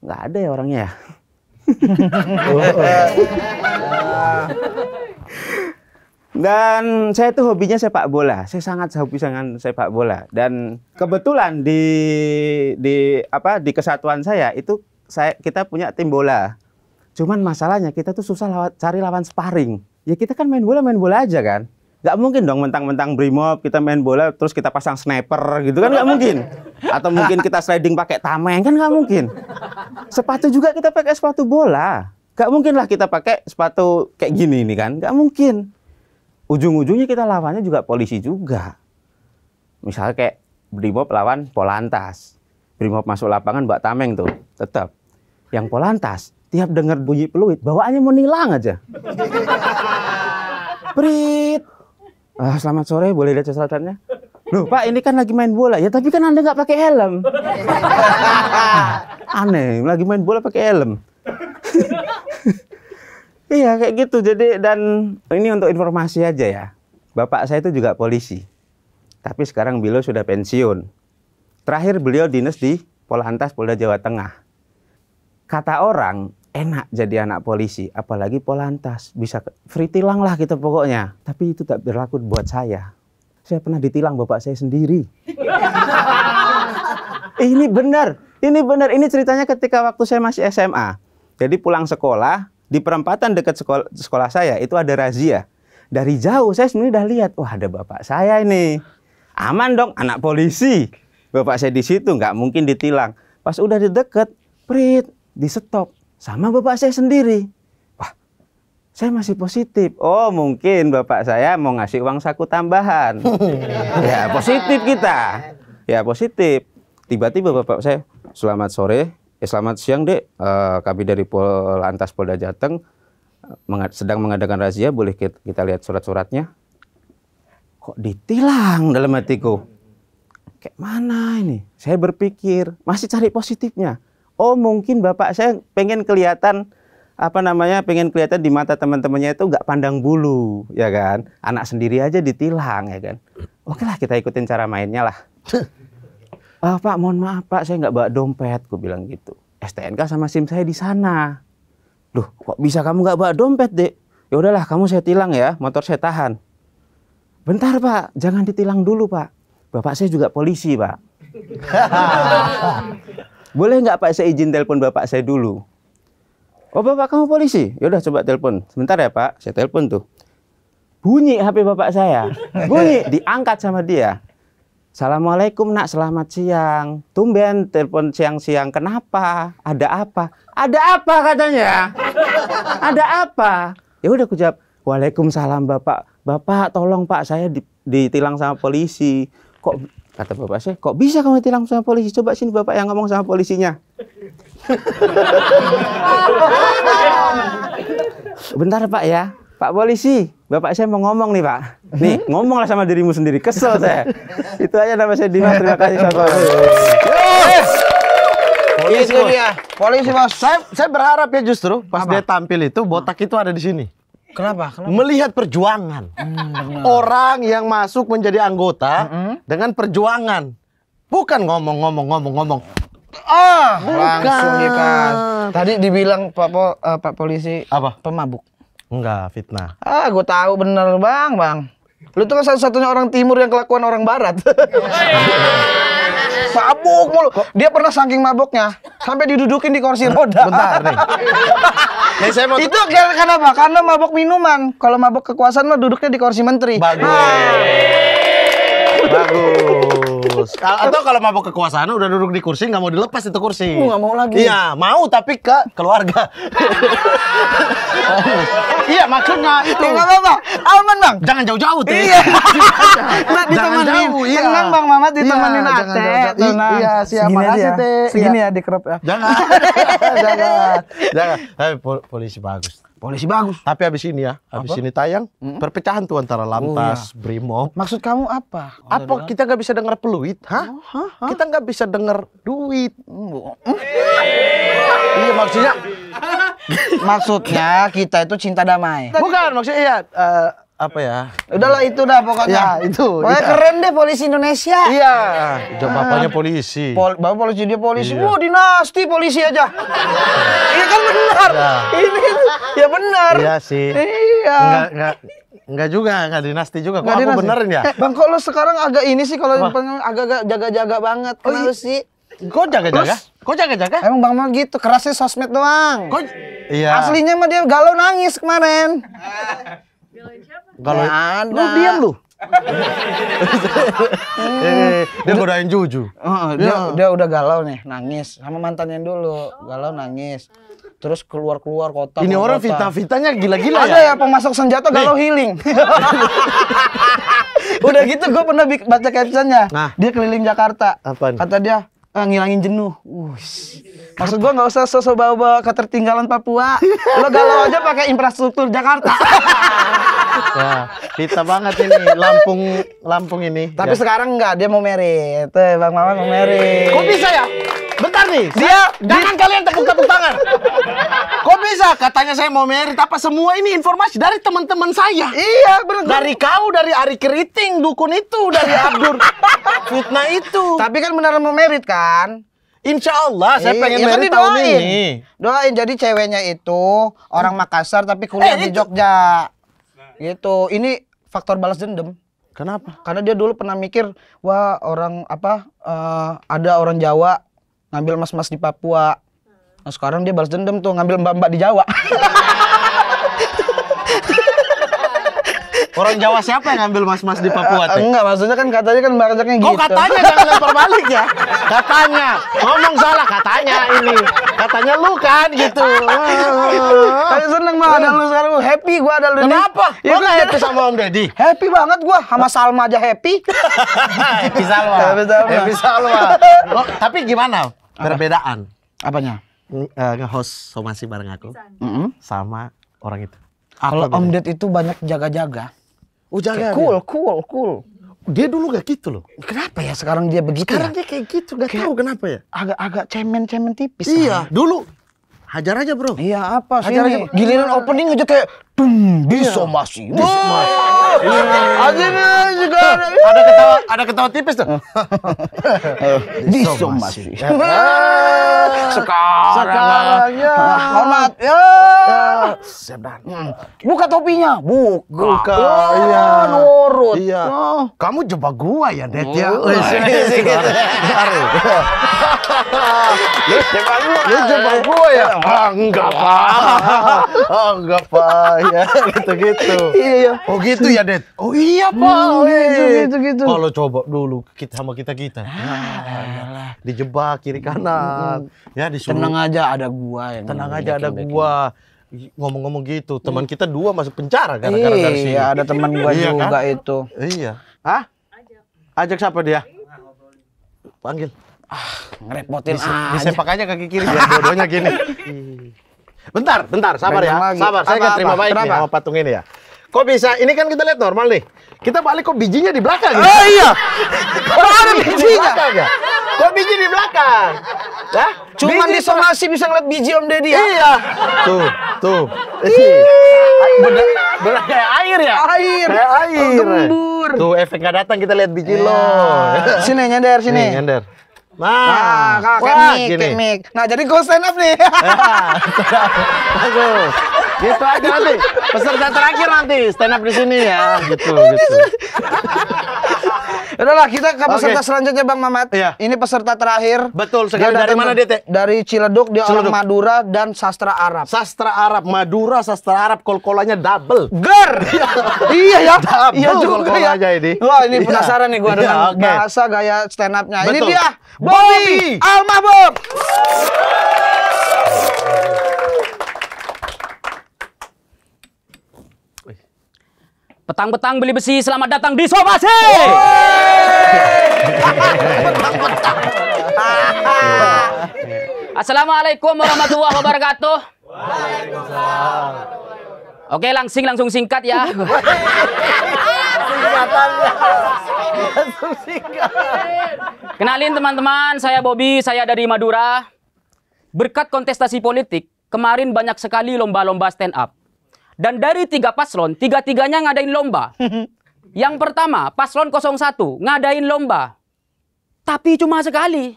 [SPEAKER 2] Nggak ada ya orangnya ya.
[SPEAKER 3] Oh.
[SPEAKER 2] Dan saya itu hobinya sepak bola. Saya sangat hobi dengan sepak bola. Dan kebetulan di di apa di kesatuan saya itu saya kita punya tim bola. Cuman masalahnya kita tuh susah lawat, cari lawan sparring. Ya kita kan main bola main bola aja kan. Gak mungkin dong mentang-mentang brimob kita main bola terus kita pasang sniper gitu kan gak mungkin. Atau mungkin kita sliding pakai tameng kan gak mungkin. Sepatu juga kita pakai sepatu bola. Gak mungkin lah kita pakai sepatu kayak gini ini kan. Gak mungkin ujung-ujungnya kita lawannya juga polisi juga. Misalnya kayak Brimob lawan Polantas. Brimob masuk lapangan Mbak Tameng tuh, tetap. Yang Polantas, tiap dengar bunyi peluit, bawaannya mau nilang aja. Prit. Ah, selamat sore, boleh lihat catatannya? Loh pak ini kan lagi main bola ya tapi kan anda nggak pakai helm. Aneh lagi main bola pakai helm. Iya kayak gitu. Jadi dan ini untuk informasi aja ya. Bapak saya itu juga polisi. Tapi sekarang beliau sudah pensiun. Terakhir beliau dinas di Polantas Polda Jawa Tengah. Kata orang enak jadi anak polisi, apalagi Polantas bisa free tilang lah kita gitu pokoknya. Tapi itu tak berlaku buat saya. Saya pernah ditilang bapak saya sendiri. Eh, ini benar, ini benar. Ini ceritanya ketika waktu saya masih SMA. Jadi pulang sekolah, di perempatan dekat sekolah, sekolah saya itu ada razia. Dari jauh saya sebenarnya udah lihat, wah ada bapak saya ini. Aman dong, anak polisi. Bapak saya di situ, nggak mungkin ditilang. Pas udah di deket, prit, di stop. Sama bapak saya sendiri. Wah, saya masih positif. Oh mungkin bapak saya mau ngasih uang saku tambahan. ya positif kita. Ya positif. Tiba-tiba bapak saya, selamat sore, Ya selamat siang dek, uh, kami dari Lantas Polda Jateng eh, mengad sedang mengadakan razia, boleh kita, kita lihat surat-suratnya? Kok ditilang dalam hatiku? Kayak mana ini? Saya berpikir, masih cari positifnya. Oh mungkin bapak saya pengen kelihatan apa namanya pengen kelihatan di mata teman-temannya itu nggak pandang bulu ya kan anak sendiri aja ditilang ya kan oke lah kita ikutin cara mainnya lah ah, Pak mohon maaf Pak saya nggak bawa dompet, gue bilang gitu. STNK sama SIM saya di sana. Loh kok bisa kamu nggak bawa dompet dek? Ya udahlah kamu saya tilang ya, motor saya tahan. Bentar Pak, jangan ditilang dulu Pak. Bapak saya juga polisi Pak. Boleh nggak Pak saya izin telepon Bapak saya dulu? Oh Bapak kamu polisi? Ya udah coba telepon. Sebentar ya Pak, saya telepon tuh bunyi HP bapak saya. Bunyi, diangkat sama dia. Assalamualaikum nak, selamat siang. Tumben telepon siang-siang, kenapa? Ada apa? Ada apa katanya? Ada apa? Ya udah aku jawab, Waalaikumsalam Bapak. Bapak tolong Pak, saya ditilang sama polisi. Kok kata bapak saya, kok bisa kamu ditilang sama polisi? Coba sini bapak yang ngomong sama polisinya. Bentar pak ya, Pak polisi, bapak saya mau ngomong nih pak. Nih ngomonglah sama dirimu sendiri. Kesel saya. Itu aja nama saya Dimas. Terima kasih Pak
[SPEAKER 5] Polisi, itu iya, iya, iya. Polisi bos. Saya, saya berharap ya justru pas Apa? dia tampil itu botak itu ada di sini. Kenapa? Kenapa? Melihat perjuangan hmm, orang yang masuk menjadi anggota dengan perjuangan, bukan ngomong-ngomong-ngomong-ngomong.
[SPEAKER 3] Ah, langsung langsung pak.
[SPEAKER 5] Tadi dibilang Pak po, uh, Pak polisi apa? Pemabuk. Enggak, fitnah. Ah, gue tahu bener bang, bang. Lu tuh kan satu-satunya orang timur yang kelakuan orang barat. mabuk mulu. Dia pernah saking mabuknya sampai didudukin di kursi roda. Bentar nih.
[SPEAKER 3] nih saya mau itu
[SPEAKER 5] kan karena apa? Karena mabuk minuman. Kalau mabuk kekuasaan mah duduknya di kursi menteri. Bagus. Ah.
[SPEAKER 3] Bagus bagus. Atau kalau
[SPEAKER 5] mau kekuasaan udah duduk di kursi nggak mau dilepas itu kursi. Nggak uh, mau
[SPEAKER 3] lagi. Iya
[SPEAKER 5] mau tapi ke keluarga. iya maksudnya itu. Nggak apa-apa. Aman bang. Jangan jauh-jauh tuh. Iya. nah, jangan Jauh, iya. Tenang bang Mamat iya, ditemenin iya, Ate. Tenang. Iya siap. Makasih teh. Ya. Segini iya. ya di crop ya. Jangan. jangan. Jangan. Tapi polisi bagus. Polisi bagus. Tapi habis ini ya, habis ini tayang, -hmm. perpecahan tuh antara Lantas, oh, iya. Brimob. Maksud kamu apa? apa dengar. kita nggak bisa dengar peluit? Hah? Oh, ha, ha? Kita nggak bisa dengar duit. Mm, iya maksudnya. maksudnya kita itu cinta damai. Bukan maksudnya iya, Uh, apa ya? Udahlah itu dah pokoknya. Ya, itu. Pokoknya itu. Iya. keren deh polisi Indonesia. Iya. Ya. Bapaknya polisi. Pol bapak polisi dia polisi. Iya. Oh, dinasti polisi aja. Iya kan benar. Ya. Ini ya benar. Iya sih. Iya. Enggak, enggak. Enggak juga, enggak dinasti juga. Kok aku benerin ya? Eh, bang, kok lo sekarang agak ini sih kalau agak-agak jaga-jaga banget. Oh, Kenapa oh, sih? Kok jaga-jaga? Kok jaga-jaga? Emang Bang mah gitu, kerasnya sosmed doang. Kok?
[SPEAKER 3] Iya. Aslinya
[SPEAKER 5] mah dia galau nangis kemarin. Kalau lu diam lu. dia godain Juju. Oh, dia, ya. dia udah galau nih, nangis sama mantannya dulu, galau nangis. Terus keluar-keluar kota. Ini orang fitnah-fitnahnya gila-gila ya. Ada ya? pemasok senjata galau Nih. healing. udah gitu gue pernah baca captionnya. Nah. Dia keliling Jakarta. Apaan? Kata dia, ah, ngilangin jenuh. Wush. Maksud gue nggak usah sosok bawa-bawa ketertinggalan Papua. Lo galau aja pakai infrastruktur Jakarta.
[SPEAKER 3] Wah, kita ya, banget ini Lampung
[SPEAKER 5] Lampung ini. Tapi ya. sekarang enggak, dia mau merit. Tuh, Bang Mama mau merit. Kok bisa ya? Bentar nih, dia jangan kalian tepuk-tepuk tangan. Kok bisa? Katanya saya mau merit apa semua ini informasi dari teman-teman saya. Iya, benar. Dari kau, dari Ari Keriting, dukun itu, dari Abdur. Fitnah itu. Tapi kan benar mau merit kan? Insya Allah saya iya, pengen iya, kan tahun ini. Doain jadi ceweknya itu orang Makassar tapi kuliah eh, di Jogja. Gitu. Ini faktor balas dendam. Kenapa? Karena dia dulu pernah mikir, wah orang apa uh, ada orang Jawa ngambil mas-mas di Papua. Nah, sekarang dia balas dendam tuh ngambil mbak-mbak di Jawa. Orang Jawa siapa yang ngambil mas-mas di Papua? Teh? Enggak, maksudnya kan katanya kan barajaknya oh, gitu. Oh katanya jangan lempar balik ya. Katanya. Ngomong salah katanya ini. Katanya lu kan gitu. Tapi seneng mah? ada lu sekarang. Happy gua ada lu. Kenapa? Ya, gua kan ya. happy sama Om Deddy. Happy banget gua sama Salma aja happy. happy Salma. Happy Salma. Happy Salma. Oh, tapi gimana? Perbedaan. Apanya? Eh, nge-host somasi bareng aku. Sama orang itu. Kalau Om Ded itu banyak jaga-jaga. Oh kayak Cool, ya? cool, cool. Dia dulu gak gitu loh. Kenapa ya sekarang dia begitu? Sekarang ya? dia kayak gitu, gak kayak tahu kenapa ya. Agak-agak cemen-cemen tipis. Iya, kan? Ya? dulu hajar aja bro. Iya apa sih? Hajar aja. Giliran opening aja kayak, dum, disomasi, iya. disomasi.
[SPEAKER 3] masih, Akhirnya juga ada ketawa,
[SPEAKER 5] ada ketawa tipis tuh. Disomasi. Ya, Sekarang, Sekarang ya. Hormat
[SPEAKER 3] ya. ya. Sedan. Hmm.
[SPEAKER 5] Buka topinya. Buka. Buka. Oh, iya. Nurut. Iya. Oh. Kamu jebak gua ya, Det ya. Oh, iya. iya.
[SPEAKER 3] Lu jebak gua. Lu gua ya. Ah, enggak
[SPEAKER 5] apa. Ah, enggak apa ya. Gitu-gitu. Iya, iya. Oh gitu ya iya Det
[SPEAKER 3] oh iya pak hmm, oh, iya, iya, gitu iya. gitu gitu kalau
[SPEAKER 5] coba dulu kita sama kita kita ah, nah, dijebak kiri hmm, kanan hmm. ya disuruh tenang aja ada gua yang tenang aja ada gua ngomong-ngomong gitu hmm. teman hmm. kita dua masuk penjara gara-gara dari sini ada teman gua iya, juga kan? itu iya hah ajak siapa dia panggil ah ngerepotin Dise aja. Disepak aja kaki kiri biar bodohnya gini. Bentar, bentar, sabar Penang ya. Lagi. Sabar, saya akan terima baik nih sama patung ini ya. Kok bisa? Ini kan kita lihat normal nih. Kita balik kok bijinya di belakang. Oh iya.
[SPEAKER 3] kok ada bijinya? Di
[SPEAKER 5] ya? Kok biji di belakang? Ya, cuma di somasi bisa ngeliat biji Om Deddy ya? Iya. Tuh, tuh. Bener, bener kayak air ya? Air. Kayak air. Gembur. Tuh efek nggak datang kita lihat biji lo. Iya. sini nyender sini. Nih, nyender. Nah, nah kakak Wah, kemik, Nah, jadi gue stand up nih. Nah, bagus gitu aja nanti peserta terakhir nanti stand up di sini ya gitu gitu udahlah kita ke peserta okay. selanjutnya Bang Mamat iya. ini peserta terakhir betul sekali dari mana dia teh dari Ciledug dia Ciledug. orang Madura dan sastra Arab sastra Arab Madura sastra Arab kol-kolanya double ger iya, iya ya double iya juga ya ini wah ini iya. penasaran nih gua iya, dengan okay. bahasa gaya stand upnya ini dia Bobby, Bobby. Almabob.
[SPEAKER 4] Petang-petang beli besi, selamat datang di Somasi. Assalamualaikum warahmatullahi wabarakatuh. Oke, langsing langsung singkat ya. Kenalin teman-teman, saya Bobby, saya dari Madura. Berkat kontestasi politik, kemarin banyak sekali lomba-lomba stand up. Dan dari tiga paslon, tiga-tiganya ngadain lomba. Yang pertama, paslon 01 ngadain lomba. Tapi cuma sekali.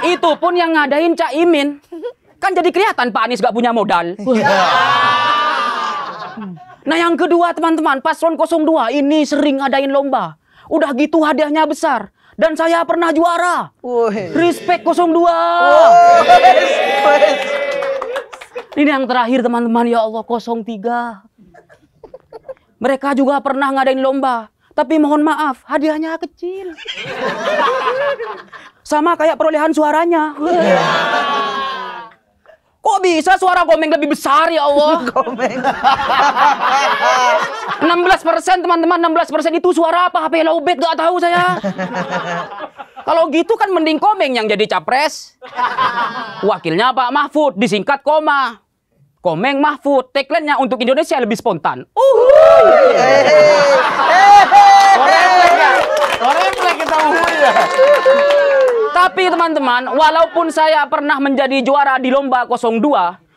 [SPEAKER 4] Itu pun yang ngadain Cak Imin. Kan jadi kelihatan Pak Anies gak punya modal. Nah yang kedua teman-teman, paslon 02 ini sering ngadain lomba. Udah gitu hadiahnya besar dan saya pernah juara. Respect 02. Respect. Ini yang terakhir teman-teman ya Allah 03. Mereka juga pernah ngadain lomba. Tapi mohon maaf, hadiahnya kecil. Sama kayak perolehan suaranya. Kok bisa suara komeng lebih besar ya Allah? Komeng. 16 persen teman-teman, 16 persen itu suara apa? HP lowbat gak tahu saya. Kalau gitu kan mending Komeng yang jadi capres. Wakilnya Pak Mahfud, disingkat koma. Komeng Mahfud, tagline-nya untuk Indonesia lebih spontan. Uhuh. uhuh. Tapi teman-teman, walaupun saya pernah menjadi juara di lomba 02,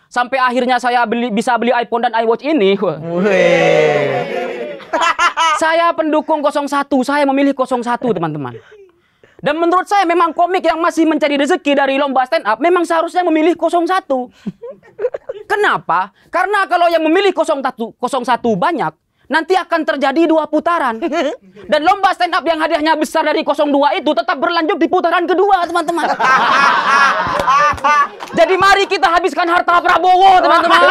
[SPEAKER 4] sampai akhirnya saya beli, bisa beli iPhone dan iWatch ini. saya pendukung 01, saya memilih 01 teman-teman. Dan menurut saya memang komik yang masih mencari rezeki dari lomba stand up memang seharusnya memilih 01. Kenapa? Karena kalau yang memilih 01, 01 banyak, nanti akan terjadi dua putaran. Dan lomba stand up yang hadiahnya besar dari 02 itu tetap berlanjut di putaran kedua, teman-teman. Jadi mari kita habiskan harta Prabowo, teman-teman.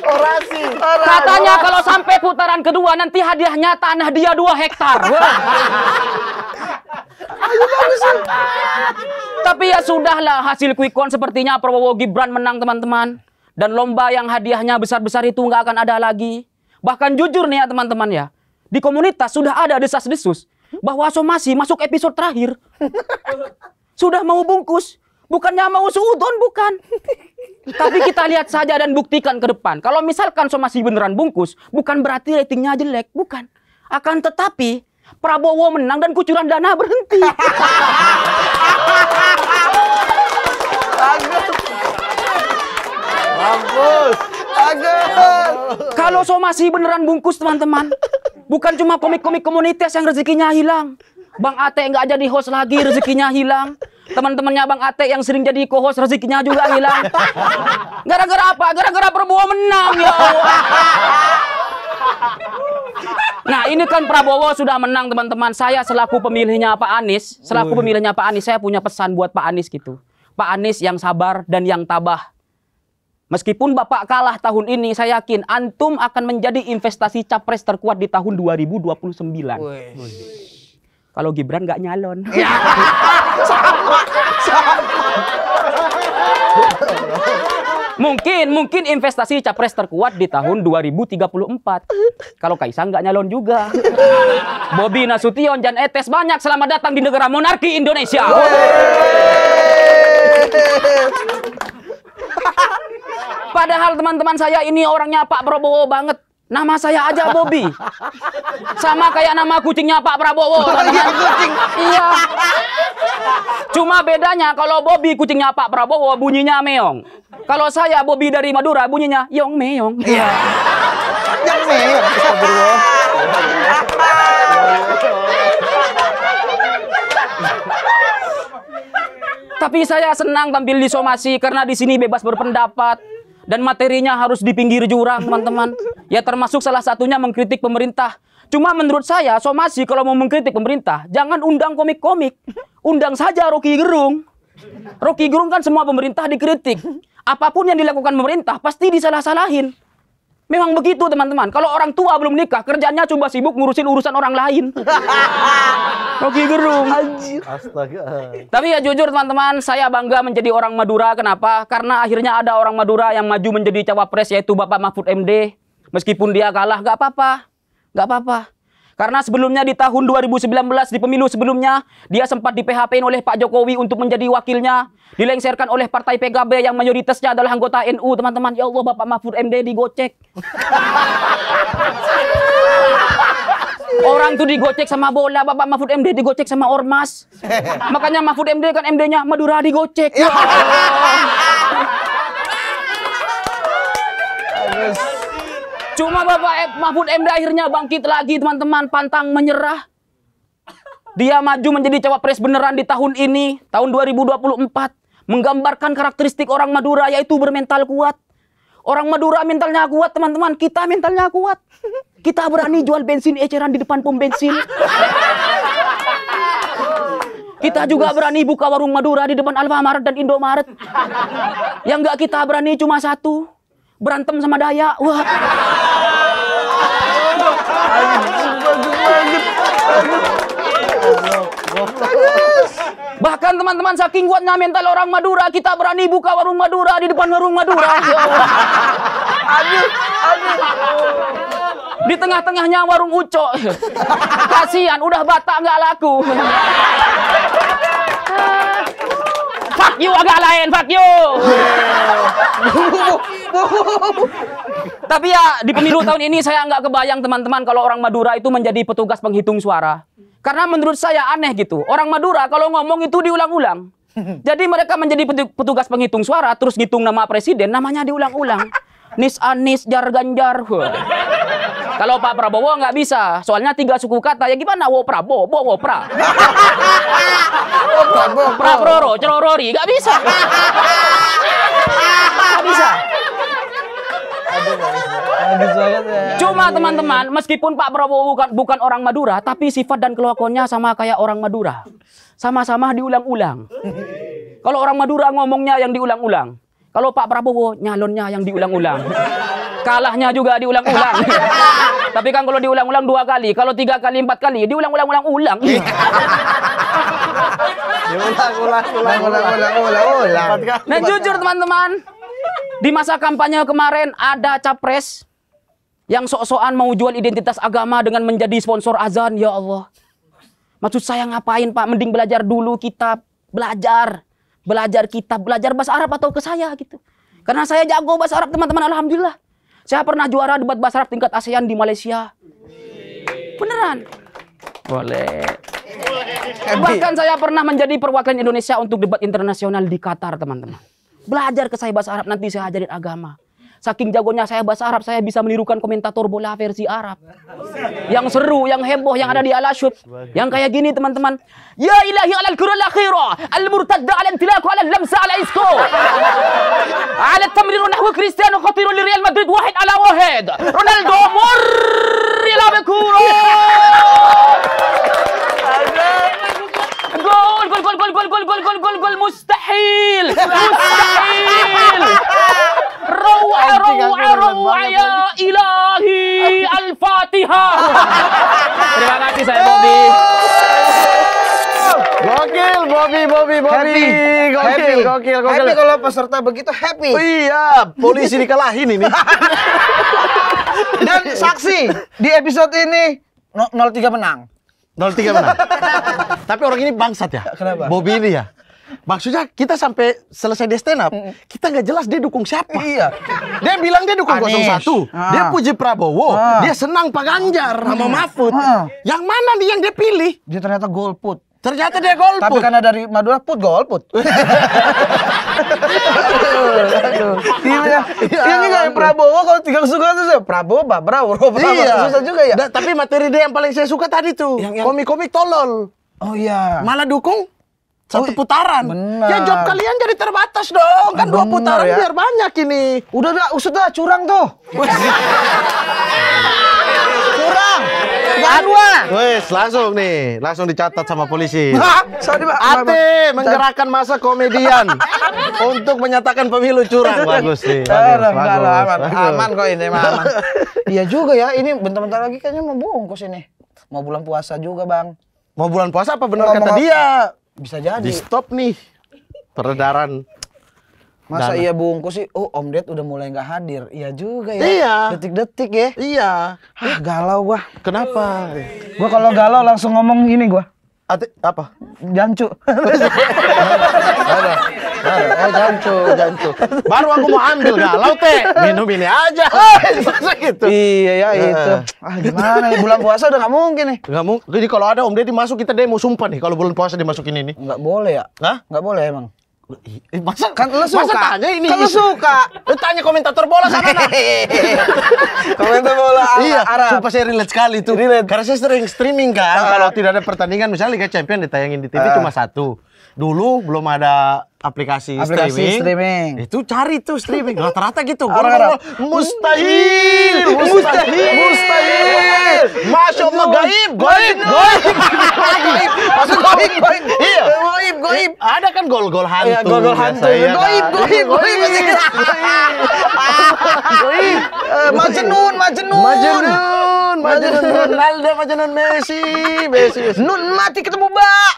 [SPEAKER 4] Orasi.
[SPEAKER 3] Katanya kalau sampai
[SPEAKER 4] putaran kedua nanti hadiahnya tanah dia dua hektar. Tapi ya sudahlah hasil quick count sepertinya Prabowo Gibran menang teman-teman. Dan lomba yang hadiahnya besar-besar itu nggak akan ada lagi. Bahkan jujur nih ya teman-teman ya. Di komunitas sudah ada desas-desus. Bahwa somasi masuk episode terakhir. sudah mau bungkus. Bukannya mau suudon, bukan. Tapi kita lihat saja dan buktikan ke depan. Kalau misalkan somasi beneran bungkus, bukan berarti ratingnya jelek. Bukan. Akan tetapi, Prabowo menang dan kucuran dana berhenti. Bungkus. Agus. Kalau somasi beneran bungkus teman-teman. Bukan cuma komik-komik komunitas yang rezekinya hilang. Bang Ate nggak jadi host lagi, rezekinya hilang. Teman-temannya Bang Ate yang sering jadi co-host, rezekinya juga hilang. Gara-gara apa? Gara-gara Prabowo menang ya Nah ini kan Prabowo sudah menang teman-teman. Saya selaku pemilihnya Pak Anies, selaku oh, iya. pemilihnya Pak Anies, saya punya pesan buat Pak Anies gitu. Pak Anies yang sabar dan yang tabah. Meskipun Bapak kalah tahun ini, saya yakin Antum akan menjadi investasi capres terkuat di tahun 2029. Kalau Gibran nggak nyalon. Ya.
[SPEAKER 3] sama, sama.
[SPEAKER 4] mungkin, mungkin investasi capres terkuat di tahun 2034. Kalau Kaisang nggak nyalon juga. Bobby Nasution dan Etes banyak selamat datang di negara monarki Indonesia. Padahal teman-teman saya ini orangnya Pak Prabowo banget. Nama saya aja Bobby. Sama kayak nama kucingnya Pak Prabowo. Oh, iya, kucing. Iya. Cuma bedanya kalau Bobby kucingnya Pak Prabowo bunyinya meong. Kalau saya Bobby dari Madura bunyinya yong meong.
[SPEAKER 3] Iya. Yang meong. Tapi
[SPEAKER 4] saya senang tampil di somasi karena di sini bebas berpendapat dan materinya harus di pinggir jurang, teman-teman. Ya termasuk salah satunya mengkritik pemerintah. Cuma menurut saya somasi kalau mau mengkritik pemerintah, jangan undang komik-komik. Undang saja Rocky Gerung. Rocky Gerung kan semua pemerintah dikritik. Apapun yang dilakukan pemerintah pasti disalah-salahin. Memang begitu teman-teman. Kalau orang tua belum nikah, kerjanya coba sibuk ngurusin urusan orang lain.
[SPEAKER 3] Rocky Gerung. Anjir. Astaga.
[SPEAKER 4] Tapi ya jujur teman-teman, saya bangga menjadi orang Madura. Kenapa? Karena akhirnya ada orang Madura yang maju menjadi cawapres yaitu Bapak Mahfud MD. Meskipun dia kalah, nggak apa-apa. Nggak apa-apa. Karena sebelumnya di tahun 2019 di pemilu sebelumnya dia sempat di php oleh Pak Jokowi untuk menjadi wakilnya, Dilengsarkan oleh partai PKB yang mayoritasnya adalah anggota NU, teman-teman. Ya Allah, Bapak Mahfud MD digocek. Orang tuh digocek sama bola, Bapak Mahfud MD digocek sama ormas. Makanya Mahfud MD kan MD-nya Madura digocek. Ya. Cuma Bapak Mahfud MD akhirnya bangkit lagi teman-teman, pantang menyerah. Dia maju menjadi cawapres beneran di tahun ini, tahun 2024. Menggambarkan karakteristik orang Madura yaitu bermental kuat. Orang Madura mentalnya kuat, teman-teman. Kita mentalnya kuat. Kita berani jual bensin eceran di depan pom bensin. Kita juga berani buka warung Madura di depan Alfamart dan Indomaret. Yang nggak kita berani cuma satu. Berantem sama Daya Wah. Bahkan teman-teman saking kuatnya mental orang Madura, kita berani buka warung Madura di depan warung Madura. Ya aduh,
[SPEAKER 3] aduh.
[SPEAKER 4] Di tengah-tengahnya warung Uco. Kasihan, udah batak nggak laku. fuck you agak lain, fuck you. Tapi ya di pemilu tahun ini saya nggak kebayang teman-teman kalau orang Madura itu menjadi petugas penghitung suara. Karena menurut saya aneh gitu. Orang Madura kalau ngomong itu diulang-ulang. Jadi mereka menjadi petugas penghitung suara, terus ngitung nama presiden, namanya diulang-ulang. Nis Anis, Jar Ganjar. Kalau Pak Prabowo nggak bisa, soalnya tiga suku kata ya gimana? Wo Prabowo, bo wo pra. Prabowo, pra proro, cerorori, nggak bisa. Nggak bisa
[SPEAKER 5] bagus banget ya. Cuma teman-teman,
[SPEAKER 4] meskipun Pak Prabowo bukan bukan orang Madura, tapi sifat dan kelakuannya sama kayak orang Madura. Sama-sama diulang-ulang. Kalau orang Madura ngomongnya yang diulang-ulang. Kalau Pak Prabowo nyalonnya yang diulang-ulang. Kalahnya juga diulang-ulang. Tapi kan kalau diulang-ulang dua kali, kalau tiga kali, empat kali, diulang ya, ulang ulang ulang Nah
[SPEAKER 3] ulang Diulang-ulang-ulang-ulang-ulang-ulang-ulang.
[SPEAKER 4] jujur teman-teman, di masa kampanye kemarin ada capres yang sok-sokan mau jual identitas agama dengan menjadi sponsor azan, ya Allah. Maksud saya ngapain Pak? Mending belajar dulu kitab, belajar. Belajar kitab, belajar bahasa Arab atau ke saya gitu. Karena saya jago bahasa Arab teman-teman, Alhamdulillah. Saya pernah juara debat bahasa Arab tingkat ASEAN di Malaysia. Beneran.
[SPEAKER 2] Boleh. Kan Bahkan
[SPEAKER 4] saya pernah menjadi perwakilan Indonesia untuk debat internasional di Qatar, teman-teman. Belajar ke saya bahasa Arab, nanti saya ajarin agama. Saking jagonya saya bahasa Arab, saya bisa menirukan komentator bola versi Arab. Yang seru, yang heboh, yang ada di al -Ashub. Yang kayak gini teman-teman. Ya ilahi alal kurul akhira, al murtadda ala intilaku ala lamsa ala isko. Ala tamriru nahwa khatiru li Real Madrid wahid ala wahid. Ronaldo mur bekuro. gol, gol, gol, gol, gol, gol, gol, gol, Arau, arau, arau,
[SPEAKER 5] ya ilahi, al-fatihah. Terima kasih saya Bobby. Gokil, Bobby, Bobby, Bobby. Happy. Gokil, happy. gokil, gokil. Happy kalau peserta begitu happy. Oh, iya, polisi dikalahin ini.
[SPEAKER 3] Dan saksi
[SPEAKER 5] di episode ini 03 menang. 03 menang. Tapi orang ini bangsat ya. Kenapa? Bobby ini ya. Maksudnya kita sampai selesai dia stand up, kita nggak jelas dia dukung siapa. Iya. Dia bilang dia dukung Anish. 01, ah. dia puji Prabowo, ah. dia senang Pak Ganjar ah. sama Mahfud. Ah. Yang mana nih yang dia pilih? Dia ternyata golput. Ternyata dia golput. Tapi karena dari Madura put golput.
[SPEAKER 3] Iya. Iya ini
[SPEAKER 5] iya, iya, kayak Prabowo kalau tiga tuh itu Prabowo Pak Prabowo iya. susah juga ya. Da, tapi materi dia yang paling saya suka tadi tuh, komik-komik tolol. Oh iya. Malah dukung satu oh, putaran. Bener. Ya job kalian jadi terbatas dong. Kan bener, ah, dua putaran ya? biar banyak ini. Udah dah, usut dah curang tuh. curang. Jangan dua. Wes, langsung nih, langsung dicatat sama polisi. Sorry, Pak. Ate menggerakkan masa komedian untuk menyatakan pemilu curang. Bagus sih. Bagus, bagus, aman. aman kok ini, aman. Iya juga ya, ini bentar-bentar lagi kayaknya mau bungkus ini. Mau bulan puasa juga, Bang. Mau bulan puasa apa benar kata dia? Bisa jadi. Di stop nih peredaran. Masa dana. iya bungkus sih? Oh, Om Ded udah mulai nggak hadir. Iya juga ya. Iya. Detik-detik ya. Iya. Hah, galau gua. Kenapa? Ui. Gua kalau galau langsung ngomong ini gua. Ati, apa? Jancu.
[SPEAKER 3] eh, eh jancu,
[SPEAKER 5] jancu. Baru aku mau ambil galau teh. Minum ini aja. Oh, masa iya, gitu. Iya ya itu. Eh.
[SPEAKER 3] Ah gimana nih bulan puasa
[SPEAKER 5] udah nggak mungkin nih. Nggak mungkin. Jadi kalau ada Om Deddy masuk kita demo sumpah nih kalau bulan puasa dimasukin ini. Nggak boleh ya? Hah? Nggak boleh emang. Eh, masa kan lu suka? Masa tanya ini? Kan lu suka. Lu tanya komentator bola sana. Nah. komentator bola Arab. Iya, Arab. Sumpah saya relate sekali itu. Relate. Karena saya sering streaming kan. Uh, kalau tidak ada pertandingan misalnya Liga Champion ditayangin di TV uh, ah. cuma satu dulu belum ada aplikasi, aplikasi streaming, streaming. Itu cari tuh streaming. Rata-rata gitu. Orang-orang mustahil, mustahil, mustahil. Masya Allah gaib, gaib, gaib. Masuk gaib, gaib. Iya. Gaib, gaib. Ada kan gol-gol hantu. Iya, gol-gol hantu. Kan? Gaib,
[SPEAKER 3] gaib, iya, gaib. Gaib. Eh, majenun, majenun. Majenun.
[SPEAKER 5] Majenun, Ronaldo, majenun Messi, Messi. Nun mati ketemu Mbak.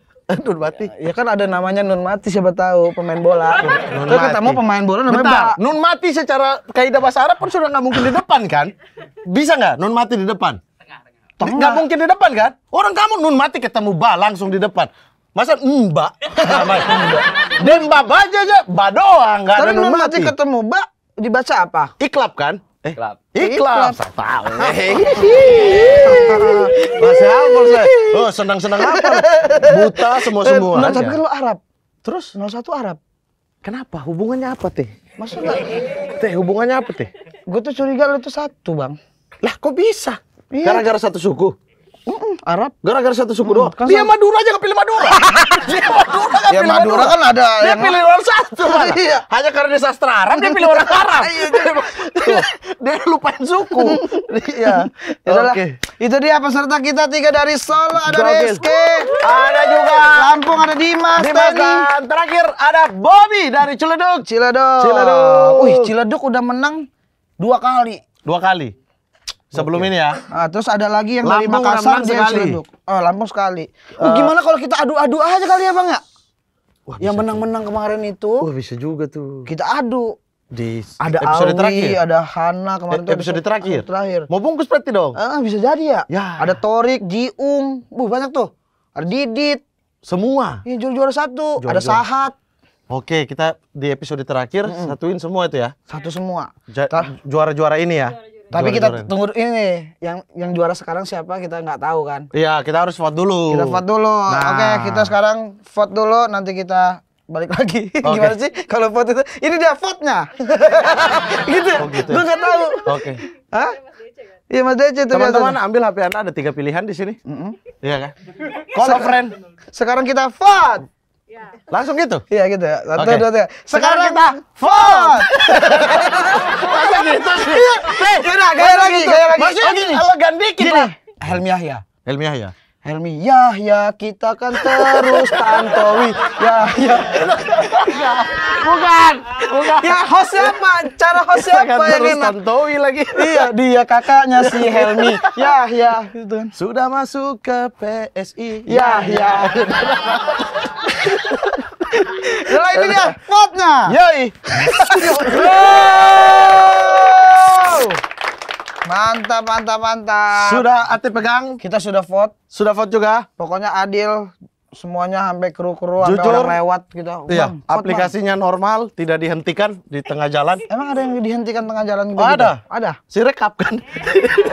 [SPEAKER 5] Nun mati. Ya, ya kan ada namanya Nun mati siapa tahu pemain bola. nun ketemu kan pemain bola namanya Bentar, ba. Nun mati secara kaidah bahasa Arab pun sudah nggak mungkin di depan kan? Bisa nggak Nun mati di depan? Nggak mungkin di depan kan? Orang kamu Nun mati ketemu ba langsung di depan. Masa mbak? Dan mbak aja aja, ba doang nggak ada Nun mati. ketemu ba dibaca apa? Iklap kan? Eh, Iklap. Iklan. Tahu. Masih Apple saya. Oh, senang-senang apa? Buta semua-semua. Nah, tapi kan lo Arab. Terus 01 Arab. Kenapa? Hubungannya apa, Teh? Maksudnya Teh, hubungannya apa, Teh? Gue tuh curiga lo tuh satu, Bang. Lah, kok bisa? Iya. Gara-gara satu suku? Mm Arab. Gara-gara satu suku mm, doang. Kan dia Madura aja nggak pilih Madura.
[SPEAKER 3] dia Madura kan ya, pilih Madura. kan ada. Dia yang... pilih orang satu. Iya.
[SPEAKER 5] Hanya karena dia sastra Arab dia pilih orang Arab. Iya, dia, dia lupain suku. Iya. Ya oke Okay. Itu dia peserta kita tiga dari
[SPEAKER 3] Solo ada Gokil. Rizky, ada juga Lampung ada Dimas, Dimas dan
[SPEAKER 5] terakhir ada Bobby dari Ciledug. Ciledug. Ciledug. Wih, Ciledug udah menang dua kali. Dua kali. Sebelum ini ya. Nah, terus ada lagi yang Lampung, dari Makassar dia sekali. Oh, ah, Lampung sekali. Uh, oh, gimana kalau kita adu-adu aja kali ya, Bang ya? Wah, yang menang-menang kemarin itu. Wah, bisa juga tuh. Kita adu. Di ada episode Awi, terakhir. ada Hana kemarin e episode, episode terakhir. terakhir. Mau bungkus berarti dong. Ah, uh, bisa jadi ya. ya. Ada Torik, Jiung, Bu, banyak tuh. Ada Didit. Semua. Ini iya, juara-juara satu. Juara -juara. Ada Sahat. Oke, kita di episode terakhir mm -hmm. satuin semua itu ya. Satu semua. Juara-juara ini ya. Juara -juara tapi kita juara. tunggu ini yang yang juara sekarang siapa kita nggak tahu kan. Iya, kita harus vote dulu. Kita vote dulu. Nah. Oke, okay, kita sekarang vote dulu nanti kita balik lagi. Okay. Gimana sih kalau vote itu? Ini dia vote-nya. gitu. Oh, gitu. Ya? Gua nggak tahu. Oke. Okay. Hah? Kan? Iya Mas Dece tuh Teman-teman ambil HP Anda ada tiga pilihan di sini. Mm -hmm.
[SPEAKER 3] Iya kan? Call friend.
[SPEAKER 5] Sekarang kita vote. Iya. Langsung gitu? Iya gitu. Satu, okay. dua, tiga. Sekarang, Sekarang kita vote. Iya.
[SPEAKER 3] Masa gitu sih? Nih, gaya, gaya lagi, gaya lagi. Masih lagi. Oh, gitu.
[SPEAKER 5] Elegan dikit Gini. lah. Helmi Yahya. Helmi Yahya. Helmi Yahya kita kan terus tantowi Yahya. Iya. Bukan, bukan. Ya host siapa? Cara host siapa kan yang terus enak? tantowi lagi. Iya, dia kakaknya si Helmi. Yahya gitu kan. Sudah masuk ke PSI. Yahya ini dia potnya. Yoi. Mantap, mantap, mantap. Sudah aktif pegang. Kita sudah vote. Sudah vote juga. Pokoknya adil. Semuanya sampai kru-kru, sampai orang lewat gitu. Iya, vote, aplikasinya bang. normal, tidak dihentikan di tengah jalan. Emang ada yang dihentikan tengah jalan gitu Oh, gitu? ada. Gitu? Ada. Si rekap kan?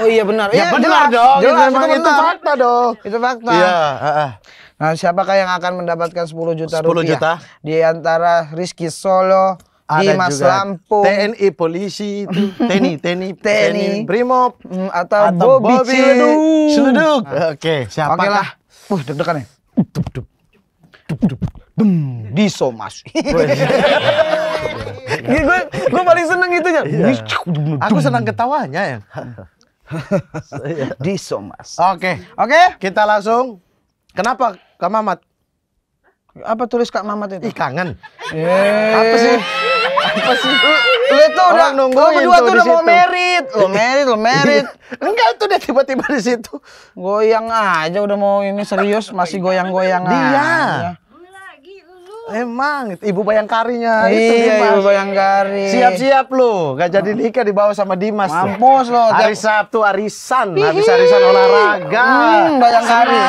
[SPEAKER 5] oh iya benar. Ya, iya, ya, benar jelas, dong. Jelas, jelas, itu, itu fakta dong. Itu fakta. Iya, uh, uh. Nah, siapakah yang akan mendapatkan 10 juta 10 rupiah? juta? Di antara Rizky Solo, ada Dimas juga Lampung, TNI polisi itu, TNI, TNI, TNI, Brimob mm, atau, atau Bobby, Bobby Celuduk. Nah. Oke, siapa? Oke lah. Uh, deg-degan ya. Dup, dup. Dup, dup. Dum, diso mas. gue gue gue paling seneng itu ya. Iya. Aku senang ketawanya ya. diso mas. Oke, oke, kita langsung. Kenapa Kak Mamat. Apa tulis Kak Mamat itu? Ih, kangen. Eh. Apa sih?
[SPEAKER 3] Apa sih? Lu itu udah nunggu lu berdua tuh udah mau
[SPEAKER 5] merit. Lu merit, lu merit. Enggak itu dia tiba-tiba di situ. Goyang aja udah mau ini serius masih goyang-goyang Dia. Emang ibu bayangkarinya iya, itu Dimas. ibu bayangkari. Siap-siap lu, gak jadi nikah dibawa sama Dimas. Mampus lo. Hari Sabtu arisan, habis arisan olahraga. Hmm, bayangkari.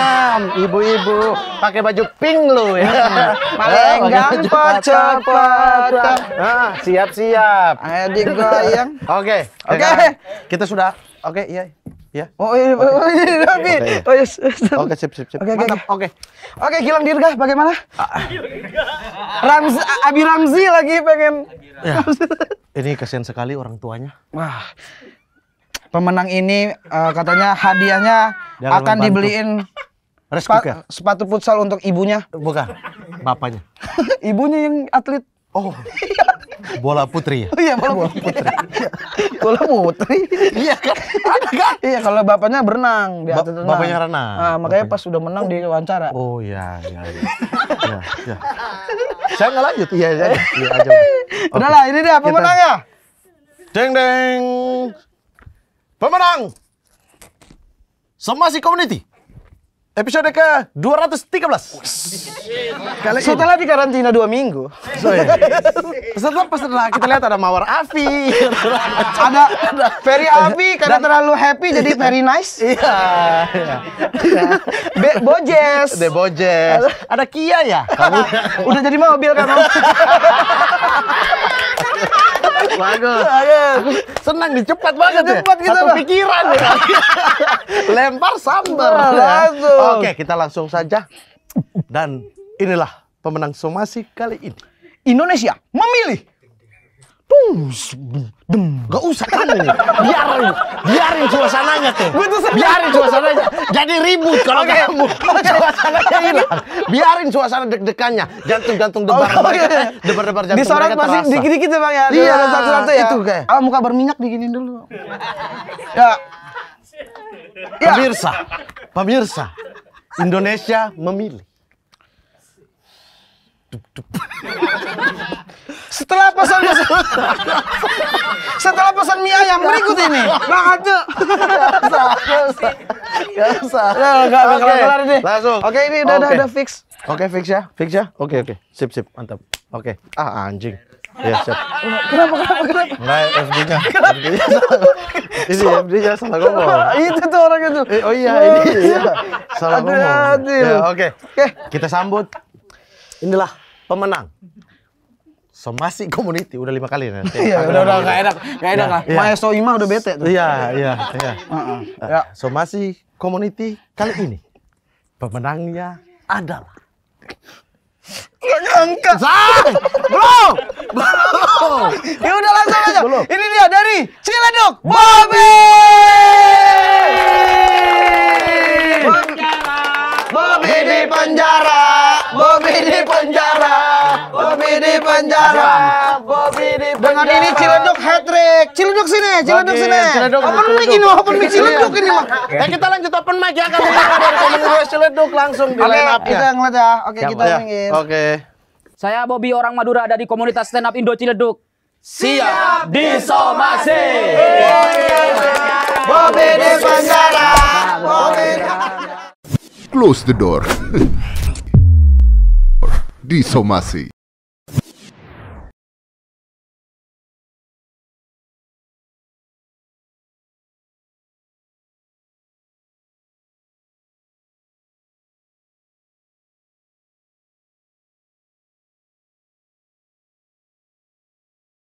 [SPEAKER 5] Ibu-ibu pakai baju pink lu ya. Paling gampang cepat. Ah, siap-siap. Ayo digoyang. Oke. Oke. Kita sudah Oke, iya. Ya. Oh, iya, iya okay. Iya, iya, oh, iya, okay, iya. Oh, yes. Oke, sip, sip, sip. Oke, oke, oke. Oke, Gilang Dirga bagaimana? Ramzi, Abi Ramzi lagi pengen. Ya. ini kasihan sekali orang tuanya. Wah. Pemenang ini uh, katanya hadiahnya Jangan akan membantu. dibeliin Rescue, Spa, sepatu futsal untuk ibunya. Bukan, bapaknya. ibunya yang atlet Oh.
[SPEAKER 1] bola putri ya? Oh,
[SPEAKER 5] iya, bola, putri. bola putri. iya kan? kan? Iya, kalau bapaknya berenang, dia ba renang. Bapaknya renang. Nah, makanya bapaknya. pas sudah menang dia wawancara. Oh iya, iya. iya. ya, ya. Saya nggak lanjut. Iya, iya. Iya, iya aja. Udah lah, ini dia pemenangnya. Deng deng. Pemenang. si Community. Episode ke 213. Kali Setelah di karantina dua minggu. So, oh, pas iya. Setelah setelah kita lihat ada Mawar Afi, ada Ferry Afi karena Dan, terlalu happy jadi very nice. Iya. iya. Be Bojes. De Bojes. Ada Kia ya? Kamu udah jadi mobil kamu. Bagus. Bagus. senang nih cepat banget ya. Cepat kita gitu, Satu pikiran ya. Lempar sambar. Nah, ya. Langsung. Oke, kita langsung saja. Dan inilah pemenang somasi kali ini. Indonesia memilih Gak usah kamu ini. Biarin, biarin suasananya tuh. Biarin suasananya. Jadi ribut kalau okay. kamu. Suasananya ini, Biarin suasana deg-degannya. Jantung-jantung debar-debar. Eh. Debar-debar jantung Disorot masih dikit-dikit ya Bang ya. Iya, satu-satu ya. Itu kayak. oh, muka berminyak diginin dulu. ya. ya. Pemirsa, pemirsa. Indonesia memilih. Setelah pesan Setelah pesan mie ayam berikut ini. Bang Ajo. Gak usah. Langsung. Oke, ini udah okay. fix. Oke, fix ya. Fix ya. Oke, oke. Sip, sip. Mantap. Oke. Ah, anjing. ya siap.
[SPEAKER 3] Kenapa, kenapa, kenapa?
[SPEAKER 5] Nah, FD-nya. FD-nya Ini FD-nya salah ngomong. itu tuh orang itu. Eh, oh iya, oh, ini. Iya. Salah ngomong. Ya, oke. Okay. Okay. Kita sambut inilah pemenang somasi community udah lima kali nih. Iya, udah udah enggak enak, enggak enak iya, lah. Maya Ima udah bete tuh. Iya, iya, iya. Heeh. Nah, ya. Somasi community kali ini pemenangnya adalah Gak nyangka. Zai!
[SPEAKER 3] Belum! Belum! Ya udah langsung aja. Belum. Ini dia dari Ciledug, Bobby! Bobby di penjara! Bobby di penjara,
[SPEAKER 5] Bobby di penjara, Bobby di penjara. Dengan ini Ciledug hat trick. Ciledug sini, Ciledug sini. Apa Open mic ini, open mic Ciledug ini mah. Ya, kita lanjut open mic ya kan dari Ciledug langsung di line up Kita ngeliat ya. Oke, kita ingin. Ya, oke. Saya
[SPEAKER 4] Bobby orang Madura dari komunitas stand up Indo Ciledug. Siap disomasi. Bobby di penjara.
[SPEAKER 3] Close the door. Dizomasi.